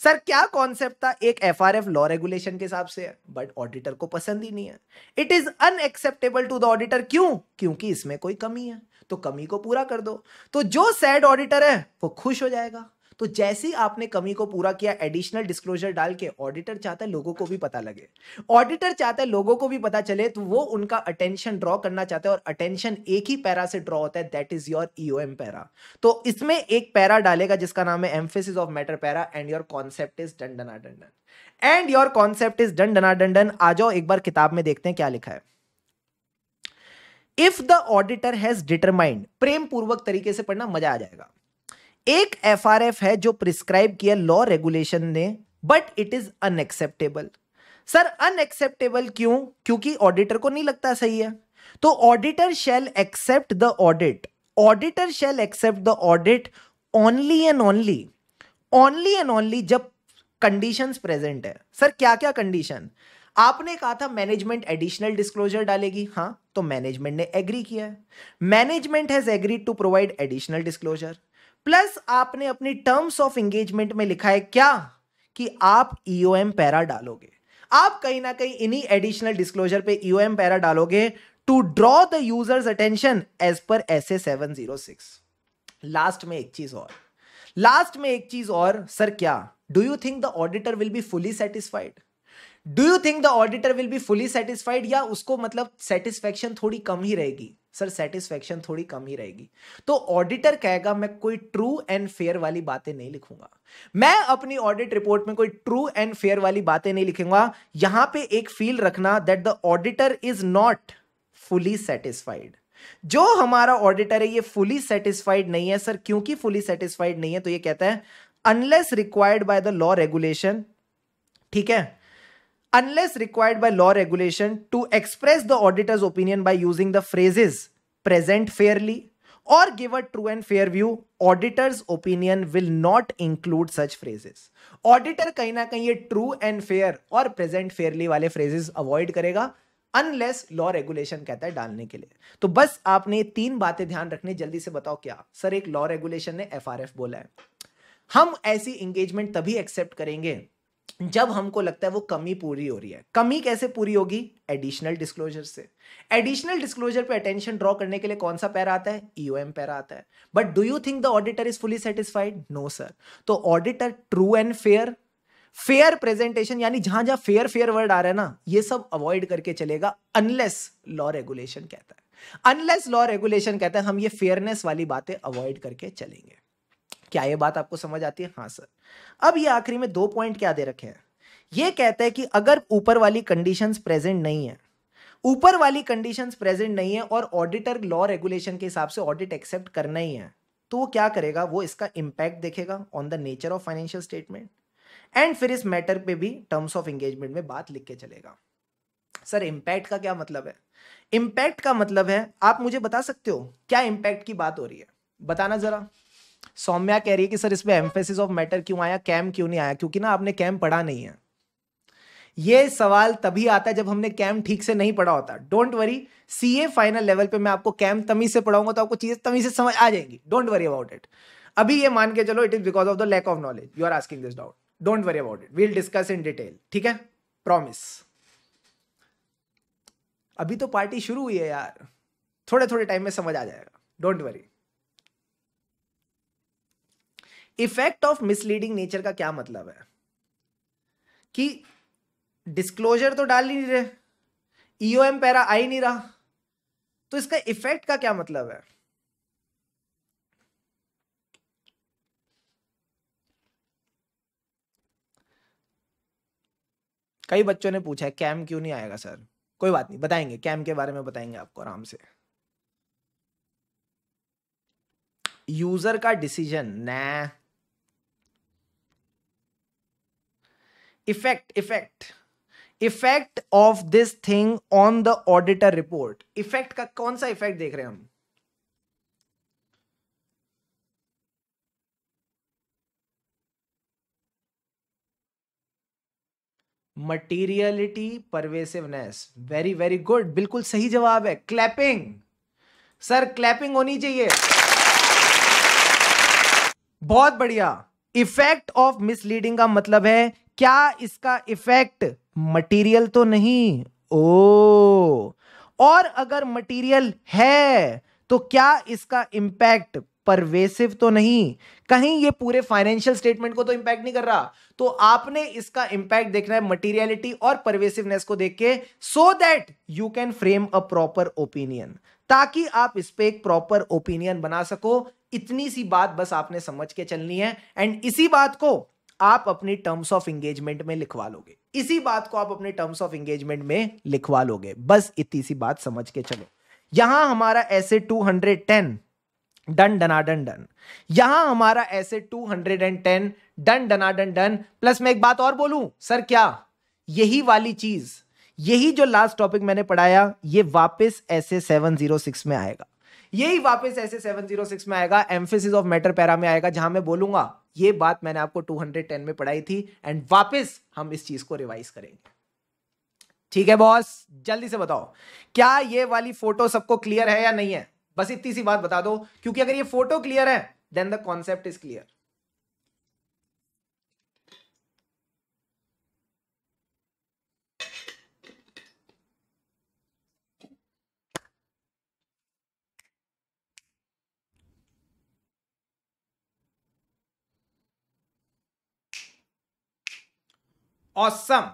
सर क्या कॉन्सेप्ट था एक F R F law regulation के हिसाब से है बट ऑडिटर को पसंद ही नहीं है it is unacceptable to the auditor क्यों क्योंकि इसमें कोई कमी है तो कमी को पूरा कर दो तो जो सैड ऑडिटर है वो खुश हो जाएगा तो जैसे ही आपने कमी को पूरा किया एडिशनल डिस्क्लोजर डाल के ऑडिटर चाहता है लोगों को भी पता लगे ऑडिटर चाहता है लोगों को भी पता चले तो वो उनका अटेंशन ड्रॉ करना चाहता है और अटेंशन एक ही पैरा से ड्रॉ होता है that is your EOM para तो इसमें एक पैरा डालेगा जिसका नाम है emphasis of matter para and your concept is डंडना डंडन एंड योर कॉन्सेप्ट इज डंडना डंडन आ जाओ एक बार किताब में देखते हैं क्या लिखा है if the auditor has determined प्रेम पूर्वक तरीके से पढ़ना मजा आ जाएगा एक एफ है जो प्रिस्क्राइब किया लॉ रेगुलेशन ने but it is unacceptable sir unacceptable क्यों क्योंकि ऑडिटर को नहीं लगता सही है तो auditor shall accept the audit auditor shall accept the audit only and only only and only जब कंडीशंस प्रेजेंट है सर क्या क्या कंडीशन आपने कहा था मैनेजमेंट एडिशनल डिस्क्लोजर डालेगी हाँ तो मैनेजमेंट ने एग्री किया है management has agreed to provide additional disclosure plus आपने अपनी टर्म्स ऑफ एंगेजमेंट में लिखा है क्या कि आप ईओएम e पैरा डालोगे आप कहीं ना कहीं इन्हीं एडिशनल डिस्क्लोजर पे ईओएम e पैरा डालोगे to draw the users attention as per S A seven zero six लास्ट में एक चीज और लास्ट में एक चीज और सर क्या do you think the auditor will be fully satisfied do you think the auditor will be fully satisfied या उसको मतलब सेटिस्फेक्शन थोड़ी कम ही रहेगी सर सेटिस्फेक्शन थोड़ी कम ही रहेगी तो ऑडिटर कहेगा मैं कोई ट्रू एंड फेयर वाली बातें नहीं लिखूंगा मैं अपनी ऑडिट रिपोर्ट में कोई ट्रू एंड फेयर वाली बातें नहीं लिखूंगा यहां पे एक फील रखना that the auditor is not fully satisfied जो हमारा ऑडिटर है ये फुली सेटिस्फाइड नहीं है सर क्योंकि फुली सेटिस्फाइड नहीं है तो ये कहता है unless required by the law regulation ठीक है unless required by law regulation to express the auditor's opinion by using the phrases present fairly or give a true and fair view auditor's opinion will not include such phrases auditor कहीं ना कहीं ये true and fair और present fairly वाले phrases avoid करेगा unless law regulation कहता है डालने के लिए तो बस आपने तीन बातें ध्यान रखनी जल्दी से बताओ क्या सर एक लॉ रेगुलेशन ने एफ बोला है हम ऐसी एंगेजमेंट तभी एक्सेप्ट करेंगे जब हमको लगता है वो कमी पूरी हो रही है कमी कैसे पूरी होगी एडिशनल डिस्क्लोजर से एडिशनल डिस्क्लोजर पे अटेंशन ड्रॉ करने के लिए कौन सा पैरा आता है ईओएम e पैरा आता है but do you think the auditor is fully satisfied no sir तो auditor true and fair fair presentation यानी जहां जहां फेयर फेयर वर्ड आ रहा है ना ये सब अवॉइड करके चलेगा अनलेस लॉ रेगुलेशन कहता है अनलेस लॉ रेगुलेशन कहता है हम ये फेयरनेस वाली बातें अवॉइड करके चलेंगे क्या ये बात आपको समझ आती है हाँ सर अब ये आखिरी में दो पॉइंट क्या दे रखे हैं ये कहते हैं कि अगर ऊपर वाली कंडीशंस प्रेजेंट नहीं है ऊपर वाली कंडीशंस प्रेजेंट नहीं है और ऑडिटर लॉ रेगुलेशन के हिसाब से ऑडिट एक्सेप्ट करना ही है तो वो क्या करेगा वो इसका इम्पैक्ट देखेगा on the nature of financial statement and फिर इस मैटर पे भी टर्म्स ऑफ एंगेजमेंट में बात लिख के चलेगा सर इंपैक्ट का क्या मतलब है इम्पैक्ट का मतलब है आप मुझे बता सकते हो क्या इम्पैक्ट की बात हो रही है बताना जरा सौम्या कह रही है कि सर इसमें एम्फेसिस ऑफ मैटर क्यों आया कैम क्यों नहीं आया क्योंकि ना आपने कैम पढ़ा नहीं है ये सवाल तभी आता है जब हमने कैम ठीक से नहीं पढ़ा होता don't worry C A final level पे मैं आपको कैम तमीज से पढ़ाऊंगा तो आपको चीजें तमीज से समझ आ जाएंगी डोंट वरी अबाउट इट अभी ये मान के चलो it is because of the lack of knowledge you are asking this doubt don't worry about it we'll discuss in detail ठीक है प्रॉमिस अभी तो पार्टी शुरू हुई है यार थोड़े थोड़े टाइम में समझ आ जाएगा don't worry effect of misleading nature का क्या मतलब है कि डिस्क्लोजर तो डाल ही नहीं रहे ईओएम e पैरा आ ही नहीं रहा तो इसका इफेक्ट का क्या मतलब है कई बच्चों ने पूछा है कैम क्यों नहीं आएगा सर कोई बात नहीं बताएंगे कैम के बारे में बताएंगे आपको आराम से यूजर का डिसीजन ना effect effect effect of this thing on the auditor report effect का कौन सा इफेक्ट देख रहे हैं हम materiality pervasiveness very very good बिल्कुल सही जवाब है क्लैपिंग सर क्लैपिंग होनी चाहिए बहुत बढ़िया इफेक्ट ऑफ मिसलीडिंग का मतलब है क्या इसका इफेक्ट मटेरियल तो नहीं ओ और अगर मटेरियल है तो क्या इसका इंपैक्ट परवेसिव तो नहीं कहीं ये पूरे फाइनेंशियल स्टेटमेंट को तो इंपैक्ट नहीं कर रहा तो आपने इसका इंपैक्ट देखना है मटेरियलिटी और परवेसिवनेस को देख के so that you can frame a proper opinion ताकि आप इस पर एक प्रॉपर ओपिनियन बना सको इतनी सी बात बस आपने समझ के चलनी है एंड इसी बात को आप अपनी टर्म्स ऑफ एंगेजमेंट में लिखवा लोगे इसी बात को आप अपने टर्म्स ऑफ एंगेजमेंट में लिखवा लोगे बस इतनी सी बात समझ के चलो यहां हमारा ऐसे 210 डन डना डन डन यहां हमारा ऐसे 210 डन डनाडन डन प्लस मैं एक बात और बोलूं सर क्या यही वाली चीज यही जो लास्ट टॉपिक मैंने पढ़ाया ये वापस ऐसे 706 में आएगा यही वापस ऐसे 706 में आएगा एम्फेसिस ऑफ मैटर पैरा में आएगा जहां मैं बोलूंगा ये बात मैंने आपको 210 में पढ़ाई थी एंड वापस हम इस चीज को रिवाइज करेंगे ठीक है बॉस जल्दी से बताओ क्या ये वाली फोटो सबको क्लियर है या नहीं है बस इतनी सी बात बता दो क्योंकि अगर ये फोटो क्लियर है then the concept is clear awesome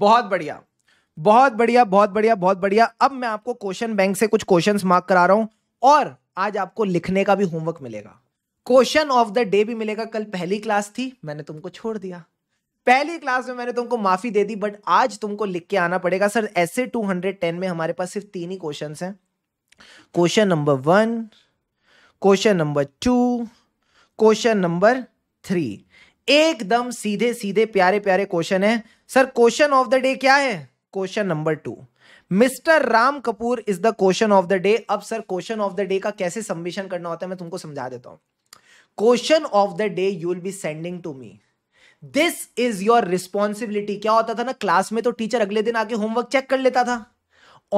बहुत बढ़िया बहुत बढ़िया बहुत बढ़िया बहुत बढ़िया अब मैं आपको क्वेश्चन बैंक से कुछ क्वेश्चन मार्क करा रहा हूं और आज आपको लिखने का भी होमवर्क मिलेगा क्वेश्चन ऑफ द डे भी मिलेगा कल पहली क्लास थी मैंने तुमको छोड़ दिया पहली क्लास में मैंने तुमको माफी दे दी बट आज तुमको लिख के आना पड़ेगा सर ऐसे 210 में हमारे पास सिर्फ तीन ही क्वेश्चन हैं question number one question number two question number three एकदम सीधे सीधे प्यारे प्यारे क्वेश्चन है sir question of the day क्या है question number two mister Ram Kapoor is the question of the day अब sir question of the day का कैसे सम्मिशन करना होता है मैं तुमको समझा देता हूं question of the day you will be sending to me this is your responsibility क्या होता था ना क्लास में तो टीचर अगले दिन आके होमवर्क चेक कर लेता था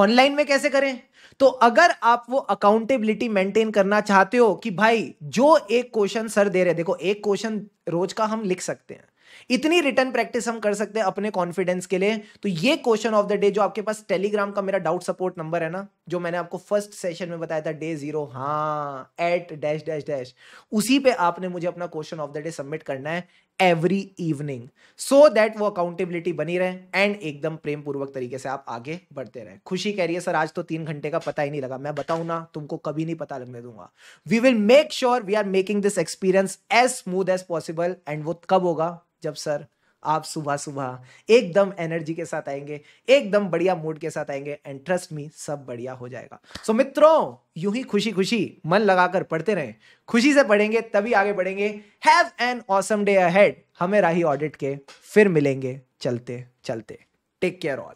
ऑनलाइन में कैसे करें तो अगर आप वो अकाउंटेबिलिटी मेंटेन करना चाहते हो कि भाई जो एक क्वेश्चन सर दे रहे देखो एक क्वेश्चन रोज का हम लिख सकते हैं इतनी रिटर्न प्रैक्टिस हम कर सकते हैं अपने कॉन्फिडेंस के लिए तो ये क्वेश्चन ऑफ द डे जो आपके पास टेलीग्राम का मेरा डाउट सपोर्ट नंबर है ना जो मैंने आपको फर्स्ट सेशन में बताया था डे जीरो हाँ एट डैश डैश डैश उसी पे आपने मुझे अपना question of the day submit करना है एवरी इवनिंग सो दैट वो अकाउंटेबिलिटी बनी रहे एंड एकदम प्रेम पूर्वक तरीके से आप आगे बढ़ते रहे खुशी कह रही है सर आज तो तीन घंटे का पता ही नहीं लगा मैं बताऊं ना तुमको कभी नहीं पता लगने दूंगा we will make sure we are making this experience as smooth as possible and वो कब होगा जब सर आप सुबह सुबह एकदम एनर्जी के साथ आएंगे एकदम बढ़िया मूड के साथ आएंगे एंड ट्रस्ट मी सब बढ़िया हो जाएगा सो so, मित्रों यू ही खुशी खुशी मन लगाकर पढ़ते रहें खुशी से पढ़ेंगे तभी आगे बढ़ेंगे have an awesome day ahead हमें राही ऑडिट के फिर मिलेंगे चलते चलते टेक केयर ऑल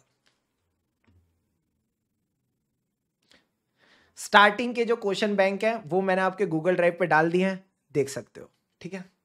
स्टार्टिंग के जो क्वेश्चन बैंक है वो मैंने आपके गूगल ड्राइव पे डाल दिए हैं देख सकते हो ठीक है